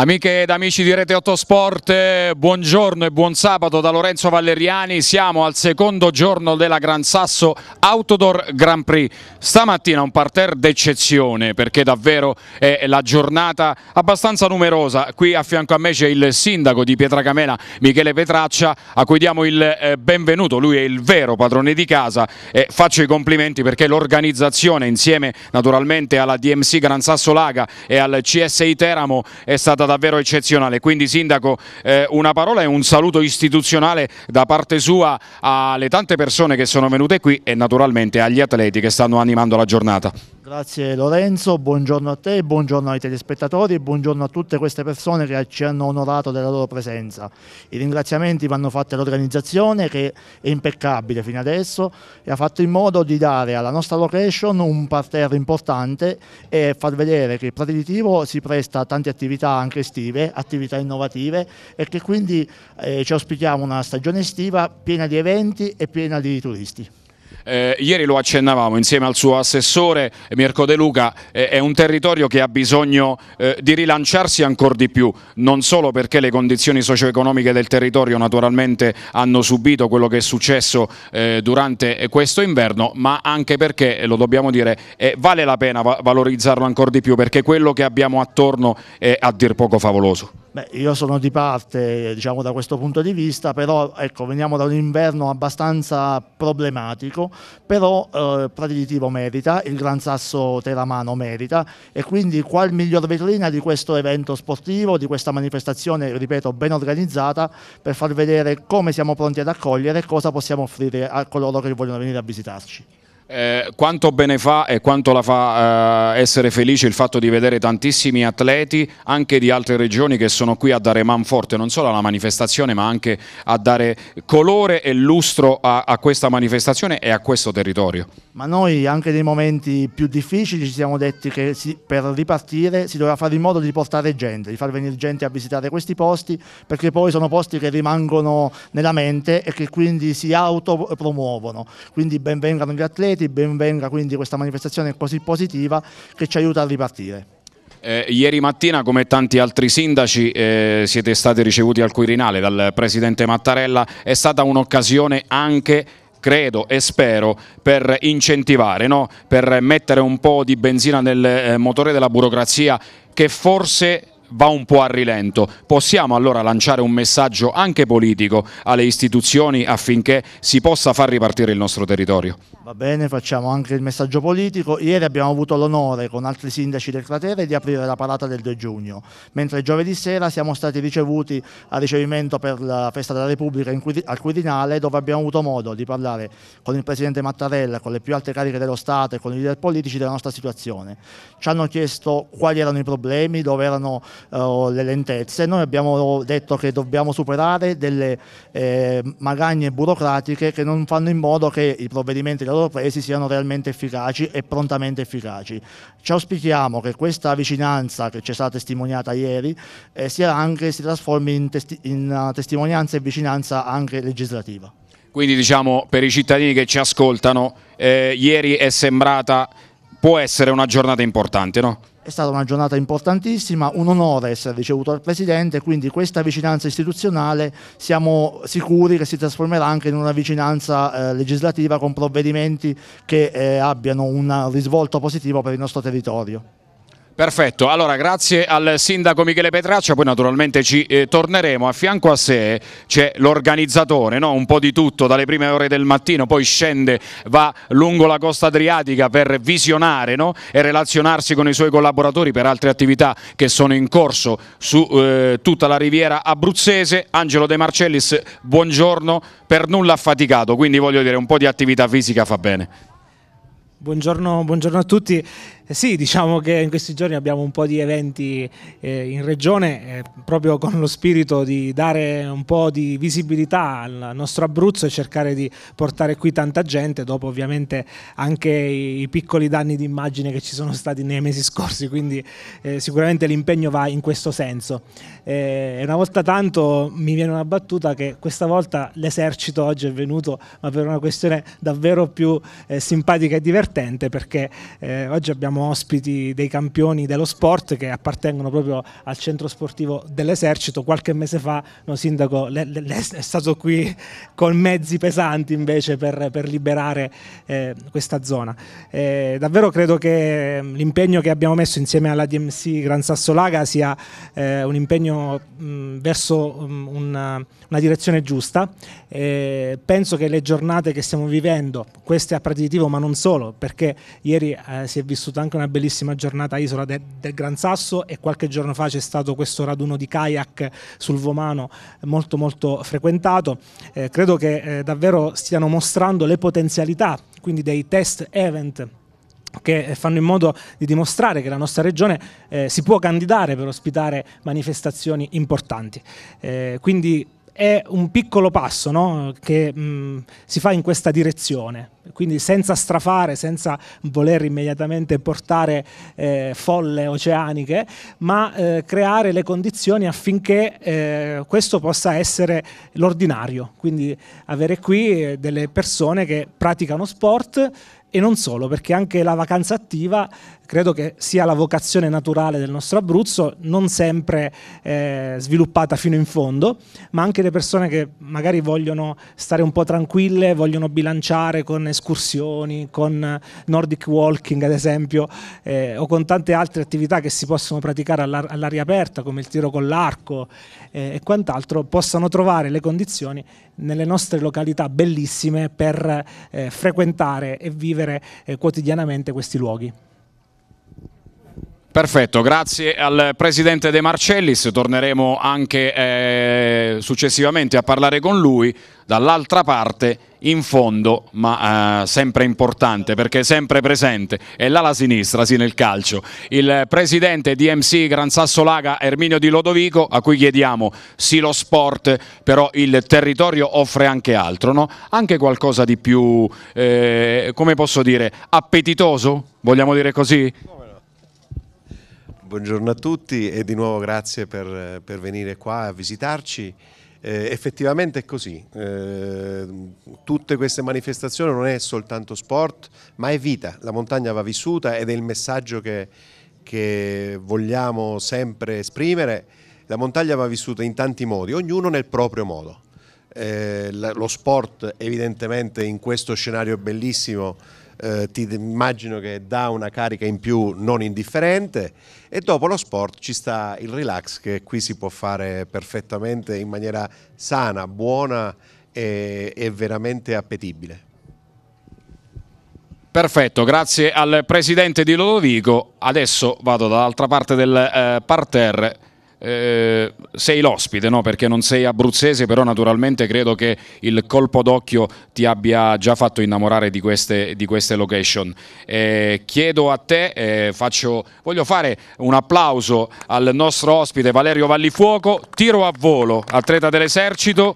Amiche ed amici di Rete 8 Sport, eh, buongiorno e buon sabato da Lorenzo Valeriani. Siamo al secondo giorno della Gran Sasso Outdoor Grand Prix. Stamattina un parterre d'eccezione perché davvero è la giornata abbastanza numerosa. Qui a fianco a me c'è il sindaco di Pietracamena, Michele Petraccia, a cui diamo il eh, benvenuto. Lui è il vero padrone di casa e faccio i complimenti perché l'organizzazione insieme naturalmente alla DMC Gran Sasso Laga e al CSI Teramo è stata davvero eccezionale. Quindi Sindaco, eh, una parola e un saluto istituzionale da parte sua alle tante persone che sono venute qui e naturalmente agli atleti che stanno animando la giornata. Grazie Lorenzo, buongiorno a te, buongiorno ai telespettatori e buongiorno a tutte queste persone che ci hanno onorato della loro presenza. I ringraziamenti vanno fatti all'organizzazione che è impeccabile fino adesso e ha fatto in modo di dare alla nostra location un parterre importante e far vedere che il Prati si presta a tante attività anche estive, attività innovative e che quindi eh, ci auspichiamo una stagione estiva piena di eventi e piena di turisti eh, ieri lo accennavamo insieme al suo assessore Mirko De Luca, eh, è un territorio che ha bisogno eh, di rilanciarsi ancora di più, non solo perché le condizioni socio-economiche del territorio naturalmente hanno subito quello che è successo eh, durante questo inverno, ma anche perché, lo dobbiamo dire, eh, vale la pena valorizzarlo ancora di più perché quello che abbiamo attorno è a dir poco favoloso. Beh, io sono di parte diciamo, da questo punto di vista, però ecco, veniamo da un inverno abbastanza problematico, però eh, Praditivo merita, il Gran Sasso Teramano merita e quindi qual miglior vetrina di questo evento sportivo, di questa manifestazione, ripeto, ben organizzata per far vedere come siamo pronti ad accogliere e cosa possiamo offrire a coloro che vogliono venire a visitarci. Eh, quanto bene fa e quanto la fa eh, essere felice il fatto di vedere tantissimi atleti anche di altre regioni che sono qui a dare manforte non solo alla manifestazione ma anche a dare colore e lustro a, a questa manifestazione e a questo territorio. Ma noi anche nei momenti più difficili ci siamo detti che si, per ripartire si doveva fare in modo di portare gente, di far venire gente a visitare questi posti perché poi sono posti che rimangono nella mente e che quindi si autopromuovono, quindi benvengano gli atleti Uniti, ben venga quindi questa manifestazione così positiva che ci aiuta a ripartire. Eh, ieri mattina, come tanti altri sindaci, eh, siete stati ricevuti al Quirinale dal Presidente Mattarella, è stata un'occasione anche credo e spero, per incentivare, no? per mettere un po' di benzina nel eh, motore della burocrazia che forse va un po' a rilento. Possiamo allora lanciare un messaggio anche politico alle istituzioni affinché si possa far ripartire il nostro territorio? Va bene, facciamo anche il messaggio politico. Ieri abbiamo avuto l'onore con altri sindaci del cratere di aprire la parata del 2 giugno, mentre giovedì sera siamo stati ricevuti a ricevimento per la festa della Repubblica al Quirinale dove abbiamo avuto modo di parlare con il Presidente Mattarella, con le più alte cariche dello Stato e con i leader politici della nostra situazione. Ci hanno chiesto quali erano i problemi, dove erano eh, o le lentezze, noi abbiamo detto che dobbiamo superare delle eh, magagne burocratiche che non fanno in modo che i provvedimenti da loro presi siano realmente efficaci e prontamente efficaci. Ci auspichiamo che questa vicinanza che ci è stata testimoniata ieri eh, sia anche, si trasformi in, testi in uh, testimonianza e vicinanza anche legislativa. Quindi diciamo per i cittadini che ci ascoltano, eh, ieri è sembrata, può essere una giornata importante, no? È stata una giornata importantissima, un onore essere ricevuto dal Presidente, quindi questa vicinanza istituzionale siamo sicuri che si trasformerà anche in una vicinanza eh, legislativa con provvedimenti che eh, abbiano un risvolto positivo per il nostro territorio. Perfetto, allora grazie al sindaco Michele Petraccia, poi naturalmente ci eh, torneremo. A fianco a sé c'è l'organizzatore, no? un po' di tutto, dalle prime ore del mattino, poi scende, va lungo la costa adriatica per visionare no? e relazionarsi con i suoi collaboratori per altre attività che sono in corso su eh, tutta la riviera abruzzese. Angelo De Marcellis, buongiorno, per nulla affaticato, quindi voglio dire un po' di attività fisica fa bene. Buongiorno, buongiorno a tutti. Eh sì, diciamo che in questi giorni abbiamo un po' di eventi eh, in regione eh, proprio con lo spirito di dare un po' di visibilità al nostro Abruzzo e cercare di portare qui tanta gente, dopo ovviamente anche i, i piccoli danni di immagine che ci sono stati nei mesi scorsi, quindi eh, sicuramente l'impegno va in questo senso. Eh, e una volta tanto mi viene una battuta che questa volta l'esercito oggi è venuto, ma per una questione davvero più eh, simpatica e divertente perché oggi abbiamo siamo ospiti dei campioni dello sport che appartengono proprio al centro sportivo dell'esercito. Qualche mese fa, no, sindaco, le, le, le è stato qui con mezzi pesanti invece per, per liberare eh, questa zona. Eh, davvero credo che mm, l'impegno che abbiamo messo insieme alla DMC Gran Sasso Laga sia eh, un impegno mh, mm, verso mh, mm, una, una, direzione giusta. Eh, penso che le giornate che stiamo vivendo, queste a praticativo ma non solo, perché ieri eh, si è vissuto anche anche una bellissima giornata a Isola de, del Gran Sasso e qualche giorno fa c'è stato questo raduno di kayak sul Vomano molto molto frequentato. Eh, credo che eh, davvero stiano mostrando le potenzialità quindi dei test event che eh, fanno in modo di dimostrare che la nostra regione eh, si può candidare per ospitare manifestazioni importanti. Eh, quindi è un piccolo passo no? che mh, mm, si fa in questa direzione, quindi senza strafare, senza voler immediatamente portare eh, folle oceaniche, ma eh, creare le condizioni affinché eh, questo possa essere l'ordinario, quindi avere qui eh, delle persone che praticano sport e non solo, perché anche la vacanza attiva credo che sia la vocazione naturale del nostro Abruzzo, non sempre eh, sviluppata fino in fondo, ma anche le persone che magari vogliono stare un po' tranquille, vogliono bilanciare con escursioni, con Nordic Walking ad esempio, eh, o con tante altre attività che si possono praticare all'aria aperta, come il tiro con l'arco eh, e quant'altro, possano trovare le condizioni nelle nostre località bellissime per eh, frequentare e vivere eh, quotidianamente questi luoghi. Perfetto, grazie al Presidente De Marcellis, torneremo anche eh, successivamente a parlare con lui, dall'altra parte in fondo, ma eh, sempre importante perché sempre presente, è l'ala sinistra, sì nel calcio, il Presidente di MC Gran Sasso Laga Erminio Di Lodovico, a cui chiediamo sì lo sport, però il territorio offre anche altro, no? anche qualcosa di più, eh, come posso dire, appetitoso, vogliamo dire così? buongiorno a tutti e di nuovo grazie per, per venire qua a visitarci. Eh, effettivamente è così, eh, tutte queste manifestazioni non è soltanto sport ma è vita, la montagna va vissuta ed è il messaggio che, che vogliamo sempre esprimere, la montagna va vissuta in tanti modi, ognuno nel proprio modo. Eh, lo sport evidentemente in questo scenario bellissimo eh, ti immagino che dà una carica in più non indifferente e dopo lo sport ci sta il relax che qui si può fare perfettamente in maniera sana, buona e, e veramente appetibile. Perfetto, grazie al presidente di Lodovico. Adesso vado dall'altra parte del eh, parterre eh, sei l'ospite, no? perché non sei abruzzese, però naturalmente credo che il colpo d'occhio ti abbia già fatto innamorare di queste, di queste location. Eh, chiedo a te, eh, faccio, voglio fare un applauso al nostro ospite Valerio Vallifuoco, tiro a volo, atleta dell'esercito.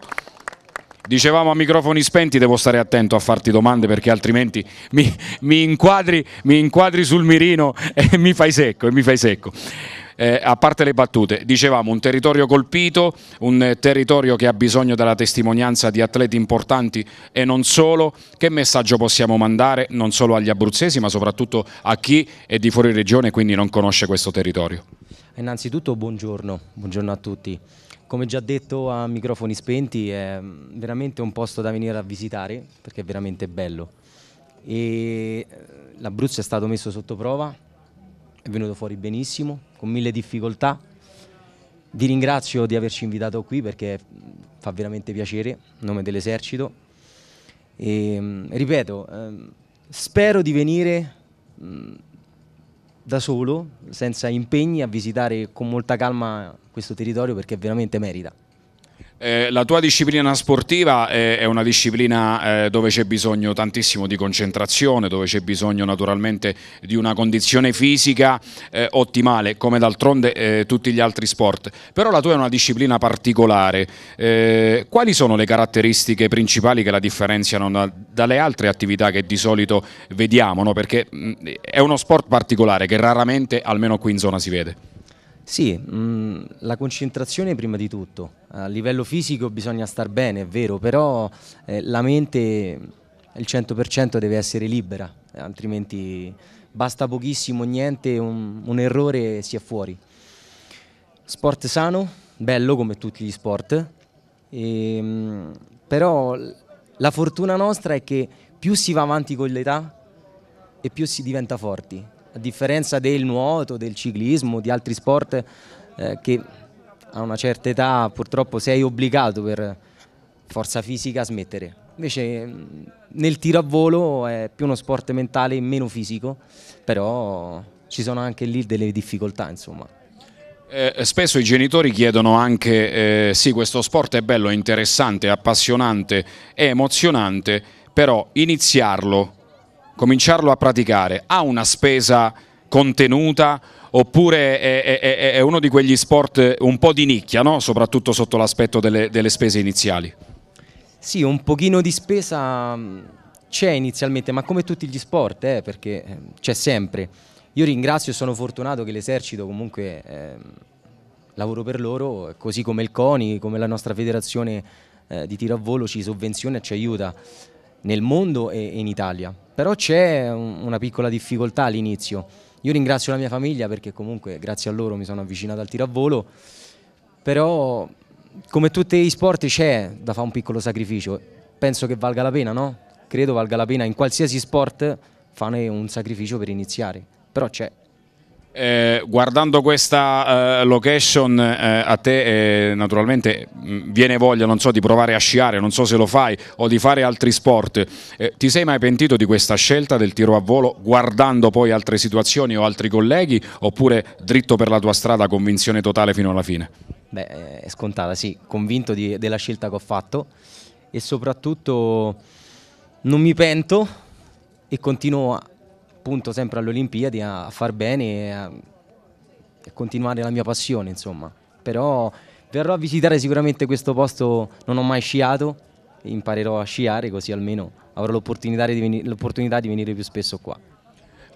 Dicevamo a microfoni spenti, devo stare attento a farti domande perché altrimenti mi, mi, inquadri, mi inquadri, sul mirino e mi fai secco. E mi fai secco eh, a parte le battute, dicevamo un territorio colpito, un territorio che ha bisogno della testimonianza di atleti importanti e non solo, che messaggio possiamo mandare non solo agli abruzzesi ma soprattutto a chi è di fuori regione e quindi non conosce questo territorio? Innanzitutto buongiorno, buongiorno a tutti. Come già detto a microfoni spenti è veramente un posto da venire a visitare perché è veramente bello. Eh, l'Abruzzo è stato messo sotto prova, è venuto fuori benissimo, con mille difficoltà. Vi ringrazio di averci invitato qui perché fa veramente piacere, a nome dell'esercito. E, ehm, ripeto, ehm, spero di venire da solo, senza impegni, a visitare con molta calma questo territorio perché veramente merita. Eh, la tua disciplina sportiva è, eh, è una disciplina eh, dove c'è bisogno tantissimo di concentrazione, dove c'è bisogno naturalmente di una condizione fisica eh, ottimale, come d'altronde eh, tutti gli altri sport. Però la tua è una disciplina particolare. Eh, quali sono le caratteristiche principali che la differenziano da, dalle altre attività che di solito vediamo? No? Perché mh, mm, è uno sport particolare che raramente, almeno qui in zona, si vede. Sì, mh, mm, la concentrazione prima di tutto. A livello fisico bisogna star bene, è vero, però eh, la mente il 100% deve essere libera, altrimenti basta pochissimo, niente, un, un errore e si è fuori. Sport sano, bello come tutti gli sport, e, ehm, mh, però la fortuna nostra è che più si va avanti con l'età e più si diventa forti a differenza del nuoto, del ciclismo, di altri sport eh, che a una certa età purtroppo sei obbligato per forza fisica a smettere. Invece mm, nel tiro a volo è più uno sport mentale e meno fisico, però ci sono anche lì delle difficoltà insomma. Eh, eh, spesso i genitori chiedono anche, eh, sì questo sport è bello, è interessante, è appassionante, è emozionante, però iniziarlo cominciarlo a praticare ha una spesa contenuta oppure è, è, è uno di quegli sport un po' di nicchia, no? soprattutto sotto l'aspetto delle, delle spese iniziali? Sì, un pochino di spesa mm, c'è inizialmente, ma come tutti gli sport, eh, perché eh, c'è sempre. Io ringrazio e sono fortunato che l'esercito comunque eh, lavoro per loro, così come il CONI, come la nostra federazione eh, di tiro a volo ci sovvenziona e ci aiuta nel mondo e in Italia. Però c'è una piccola difficoltà all'inizio. Io ringrazio la mia famiglia perché comunque grazie a loro mi sono avvicinato al tiro a volo, però come tutti gli sport c'è da fare un piccolo sacrificio. Penso che valga la pena, no? Credo valga la pena in qualsiasi sport fare un sacrificio per iniziare, però c'è. Eh, guardando questa eh, location eh, a te eh, naturalmente mh, mm, viene voglia so, di provare a sciare, non so se lo fai o di fare altri sport. Eh, ti sei mai pentito di questa scelta del tiro a volo guardando poi altre situazioni o altri colleghi oppure dritto per la tua strada convinzione totale fino alla fine? Beh, è scontata, sì, convinto di, della scelta che ho fatto e soprattutto non mi pento e continuo punto sempre alle Olimpiadi a, a far bene e a, a continuare la mia passione, insomma. Però verrò a visitare sicuramente questo posto, non ho mai sciato, imparerò a sciare così almeno avrò l'opportunità di, veni di venire più spesso qua.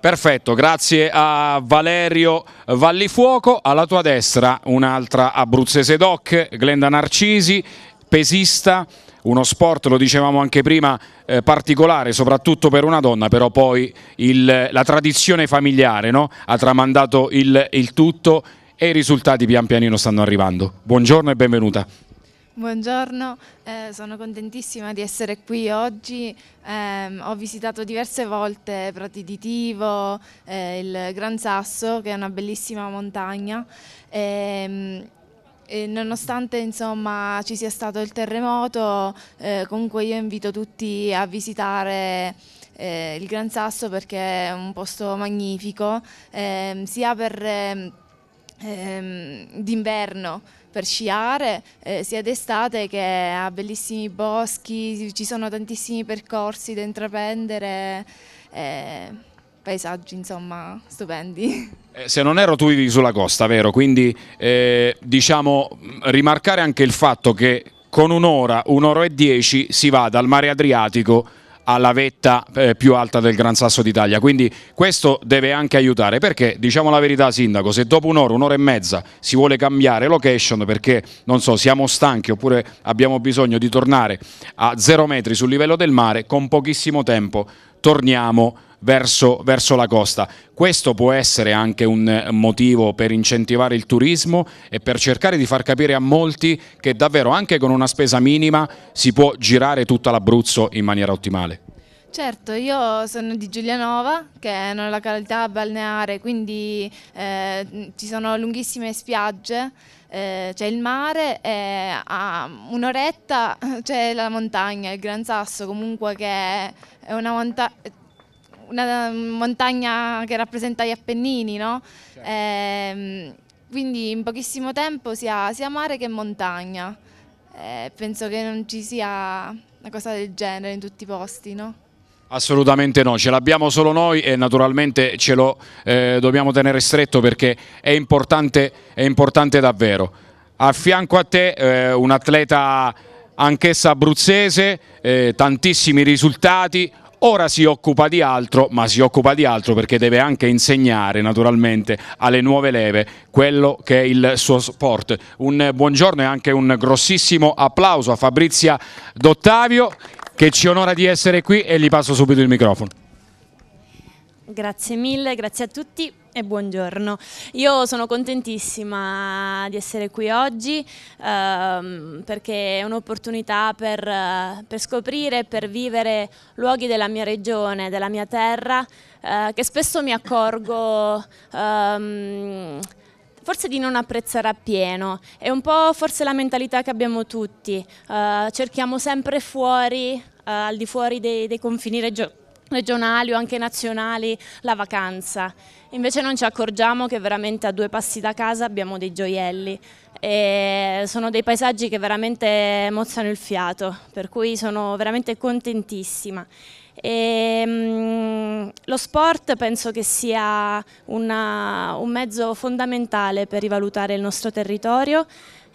Perfetto, grazie a Valerio Vallifuoco. Alla tua destra un'altra abruzzese doc, Glenda Narcisi, pesista, uno sport, lo dicevamo anche prima, eh, particolare soprattutto per una donna, però poi il, la tradizione familiare no? ha tramandato il, il tutto e i risultati pian pianino stanno arrivando. Buongiorno e benvenuta. Buongiorno, eh, sono contentissima di essere qui oggi. Eh, ho visitato diverse volte Prati di Tivo, eh, il Gran Sasso, che è una bellissima montagna. Ehm, e nonostante insomma, ci sia stato il terremoto, eh, comunque io invito tutti a visitare eh, il Gran Sasso perché è un posto magnifico, eh, sia per ehm, ehm, d'inverno per sciare, eh, sia d'estate che ha bellissimi boschi, ci sono tantissimi percorsi da intraprendere, eh, paesaggi insomma stupendi. Eh, se non ero tu vivi sulla costa, vero? Quindi eh, diciamo rimarcare anche il fatto che con un'ora, un'ora e dieci si va dal mare Adriatico alla vetta eh, più alta del Gran Sasso d'Italia, quindi questo deve anche aiutare perché diciamo la verità Sindaco, se dopo un'ora, un'ora e mezza si vuole cambiare location perché non so siamo stanchi oppure abbiamo bisogno di tornare a zero metri sul livello del mare, con pochissimo tempo torniamo a verso, verso la costa. Questo può essere anche un motivo per incentivare il turismo e per cercare di far capire a molti che davvero anche con una spesa minima si può girare tutta l'Abruzzo in maniera ottimale. Certo, io sono di Giulianova, che è una località balneare, quindi eh, ci sono lunghissime spiagge, eh, c'è il mare e a un'oretta c'è la montagna, il Gran Sasso comunque che è una montagna una montagna che rappresenta gli Appennini, no? Certo. Eh, quindi in pochissimo tempo sia, sia mare che montagna. Eh, penso che non ci sia una cosa del genere in tutti i posti, no? Assolutamente no, ce l'abbiamo solo noi e naturalmente ce lo eh, dobbiamo tenere stretto perché è importante, è importante davvero. A fianco a te eh, un atleta anch'essa abruzzese, eh, tantissimi risultati, Ora si occupa di altro, ma si occupa di altro perché deve anche insegnare naturalmente alle nuove leve quello che è il suo sport. Un buongiorno e anche un grossissimo applauso a Fabrizia Dottavio che ci onora di essere qui e gli passo subito il microfono. Grazie mille, grazie a tutti e buongiorno. Io sono contentissima di essere qui oggi ehm, perché è un'opportunità per, eh, per, scoprire, per vivere luoghi della mia regione, della mia terra, eh, che spesso mi accorgo... Ehm, forse di non apprezzare appieno, è un po' forse la mentalità che abbiamo tutti, eh, cerchiamo sempre fuori, eh, al di fuori dei, dei confini regionali regionali o anche nazionali la vacanza. Invece non ci accorgiamo che veramente a due passi da casa abbiamo dei gioielli e sono dei paesaggi che veramente mozzano il fiato, per cui sono veramente contentissima. E, ehm, lo sport penso che sia una, un mezzo fondamentale per rivalutare il nostro territorio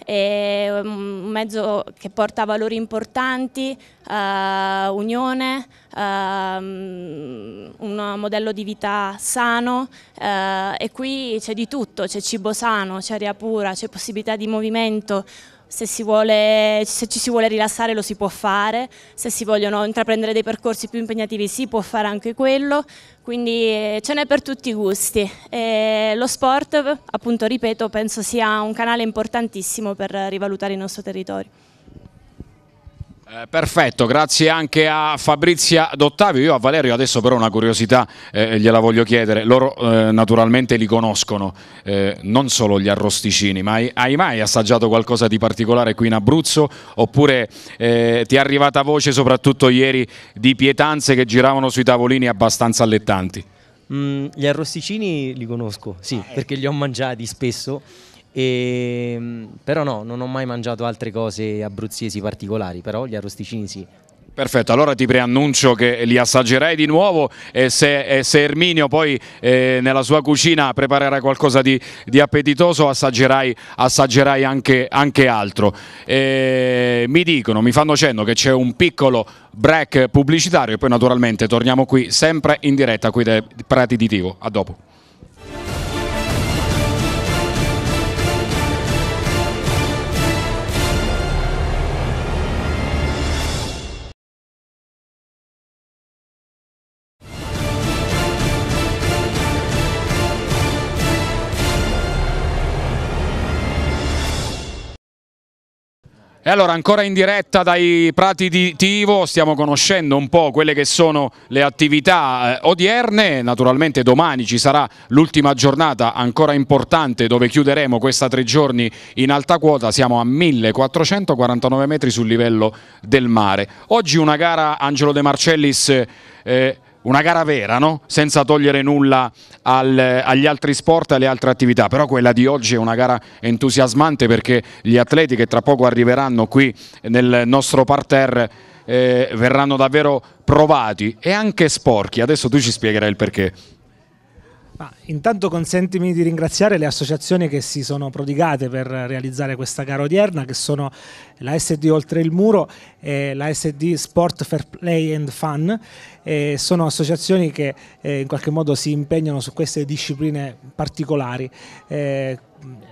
è un mezzo che porta valori importanti, eh, unione, eh, un modello di vita sano eh, e qui c'è di tutto, c'è cibo sano, c'è aria pura, c'è possibilità di movimento, se, vuole, se, ci si vuole rilassare lo si può fare, se si vogliono intraprendere dei percorsi più impegnativi si può fare anche quello, quindi eh, ce n'è per tutti i gusti. E lo sport, appunto ripeto, penso sia un canale importantissimo per rivalutare il nostro territorio. Eh, perfetto, grazie anche a Fabrizia D'Ottavio. Io a Valerio adesso però una curiosità eh, gliela voglio chiedere. Loro eh, naturalmente li conoscono, eh, non solo gli arrosticini, ma hai, hai, mai assaggiato qualcosa di particolare qui in Abruzzo? Oppure eh, ti è arrivata voce soprattutto ieri di pietanze che giravano sui tavolini abbastanza allettanti? Mm, gli arrosticini li conosco, sì, ah, ecco. perché li ho mangiati spesso e, ehm, però no, non ho mai mangiato altre cose abruzzesi particolari, però gli arrosticini sì. Perfetto, allora ti preannuncio che li assaggerai di nuovo e se, e se Erminio poi eh, nella sua cucina preparerà qualcosa di, di appetitoso assaggerai, assaggerai anche, anche, altro. E ehm, mi dicono, mi fanno cenno che c'è un piccolo break pubblicitario e poi naturalmente torniamo qui sempre in diretta qui dai Prati di Tivo. A dopo. E allora ancora in diretta dai prati di Tivo stiamo conoscendo un po' quelle che sono le attività eh, odierne, naturalmente domani ci sarà l'ultima giornata ancora importante dove chiuderemo questa tre giorni in alta quota, siamo a 1449 metri sul livello del mare. Oggi una gara Angelo De Marcellis eh, una gara vera, no? senza togliere nulla al, agli altri sport e alle altre attività, però quella di oggi è una gara entusiasmante perché gli atleti che tra poco arriveranno qui nel nostro parterre eh, verranno davvero provati e anche sporchi, adesso tu ci spiegherai il perché. Ma intanto consentimi di ringraziare le associazioni che si sono prodigate per realizzare questa gara odierna, che sono la SD Oltre il Muro e la SD Sport Fair Play and Fun. E sono associazioni che eh, in qualche modo si impegnano su queste discipline particolari. Eh,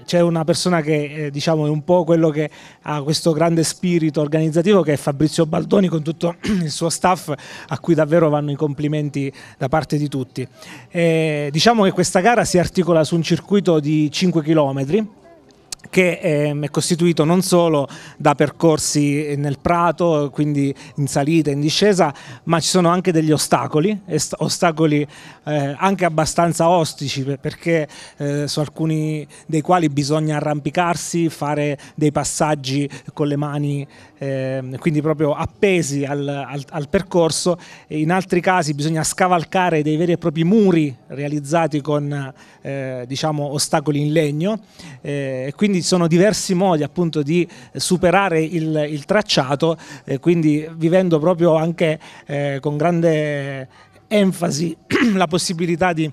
c'è una persona che eh, diciamo è un po' quello che ha questo grande spirito organizzativo che è Fabrizio Baldoni con tutto il suo staff a cui davvero vanno i complimenti da parte di tutti. Eh, diciamo che questa gara si articola su un circuito di 5 km che ehm, è costituito non solo da percorsi eh, nel prato, quindi in salita, e in discesa, ma ci sono anche degli ostacoli, ostacoli eh, anche abbastanza ostici perché eh, su alcuni dei quali bisogna arrampicarsi, fare dei passaggi con le mani eh, quindi proprio appesi al, al, al, percorso. In altri casi bisogna scavalcare dei veri e propri muri realizzati con eh, diciamo, ostacoli in legno eh, quindi sono diversi modi appunto di superare il, il tracciato, eh, quindi vivendo proprio anche eh, con grande enfasi la possibilità di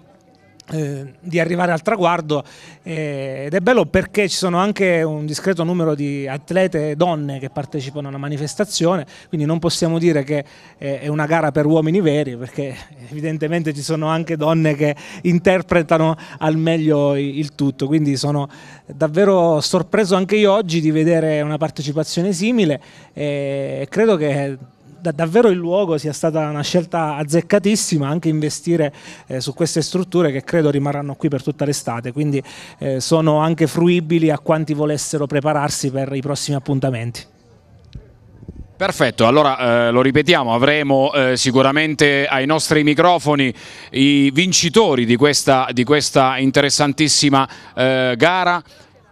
eh, di arrivare al traguardo eh, ed è bello perché ci sono anche un discreto numero di atlete donne che partecipano alla manifestazione, quindi non possiamo dire che eh, è una gara per uomini veri perché evidentemente ci sono anche donne che interpretano al meglio il tutto, quindi sono davvero sorpreso anche io oggi di vedere una partecipazione simile eh, e credo che da, davvero il luogo sia stata una scelta azzeccatissima anche investire eh, su queste strutture che credo rimarranno qui per tutta l'estate, quindi eh, sono anche fruibili a quanti volessero prepararsi per i prossimi appuntamenti. Perfetto, allora eh, lo ripetiamo, avremo eh, sicuramente ai nostri microfoni i vincitori di questa, di questa interessantissima eh, gara,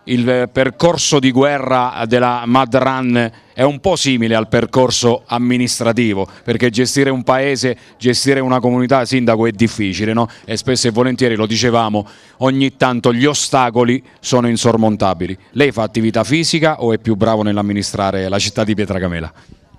il percorso di guerra della Mad Run è un po' simile al percorso amministrativo, perché gestire un paese, gestire una comunità, sindaco, è difficile no? e spesso e volentieri, lo dicevamo, ogni tanto gli ostacoli sono insormontabili. Lei fa attività fisica o è più bravo nell'amministrare la città di Pietracamela?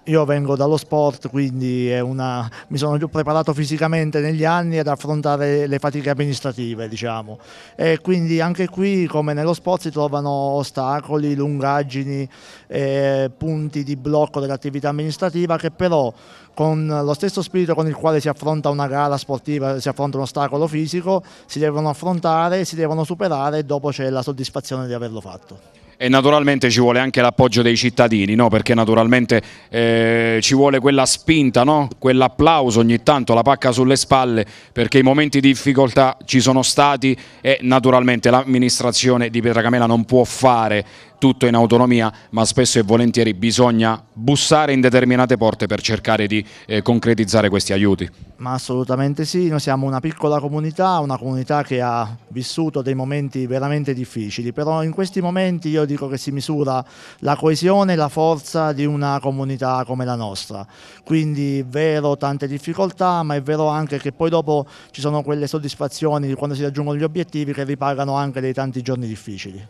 io vengo dallo sport, quindi una, mi sono più preparato fisicamente negli anni ad affrontare le fatiche amministrative, diciamo. E quindi anche qui, come nello sport, si trovano ostacoli, lungaggini, eh, punti di blocco dell'attività amministrativa che però con lo stesso spirito con il quale si affronta una gara sportiva, si affronta un ostacolo fisico, si devono affrontare, si devono superare e dopo c'è la soddisfazione di averlo fatto e naturalmente ci vuole anche l'appoggio dei cittadini, no? perché naturalmente eh, ci vuole quella spinta, no? quell'applauso ogni tanto, la pacca sulle spalle, perché i momenti di difficoltà ci sono stati e naturalmente l'amministrazione di Pietracamela non può fare tutto in autonomia, ma spesso e volentieri bisogna bussare in determinate porte per cercare di eh, concretizzare questi aiuti. Ma assolutamente sì, noi siamo una piccola comunità, una comunità che ha vissuto dei momenti veramente difficili, però in questi momenti io dico che si misura la coesione e la forza di una comunità come la nostra. Quindi è vero tante difficoltà, ma è vero anche che poi dopo ci sono quelle soddisfazioni quando si raggiungono gli obiettivi che ripagano anche dei tanti giorni difficili.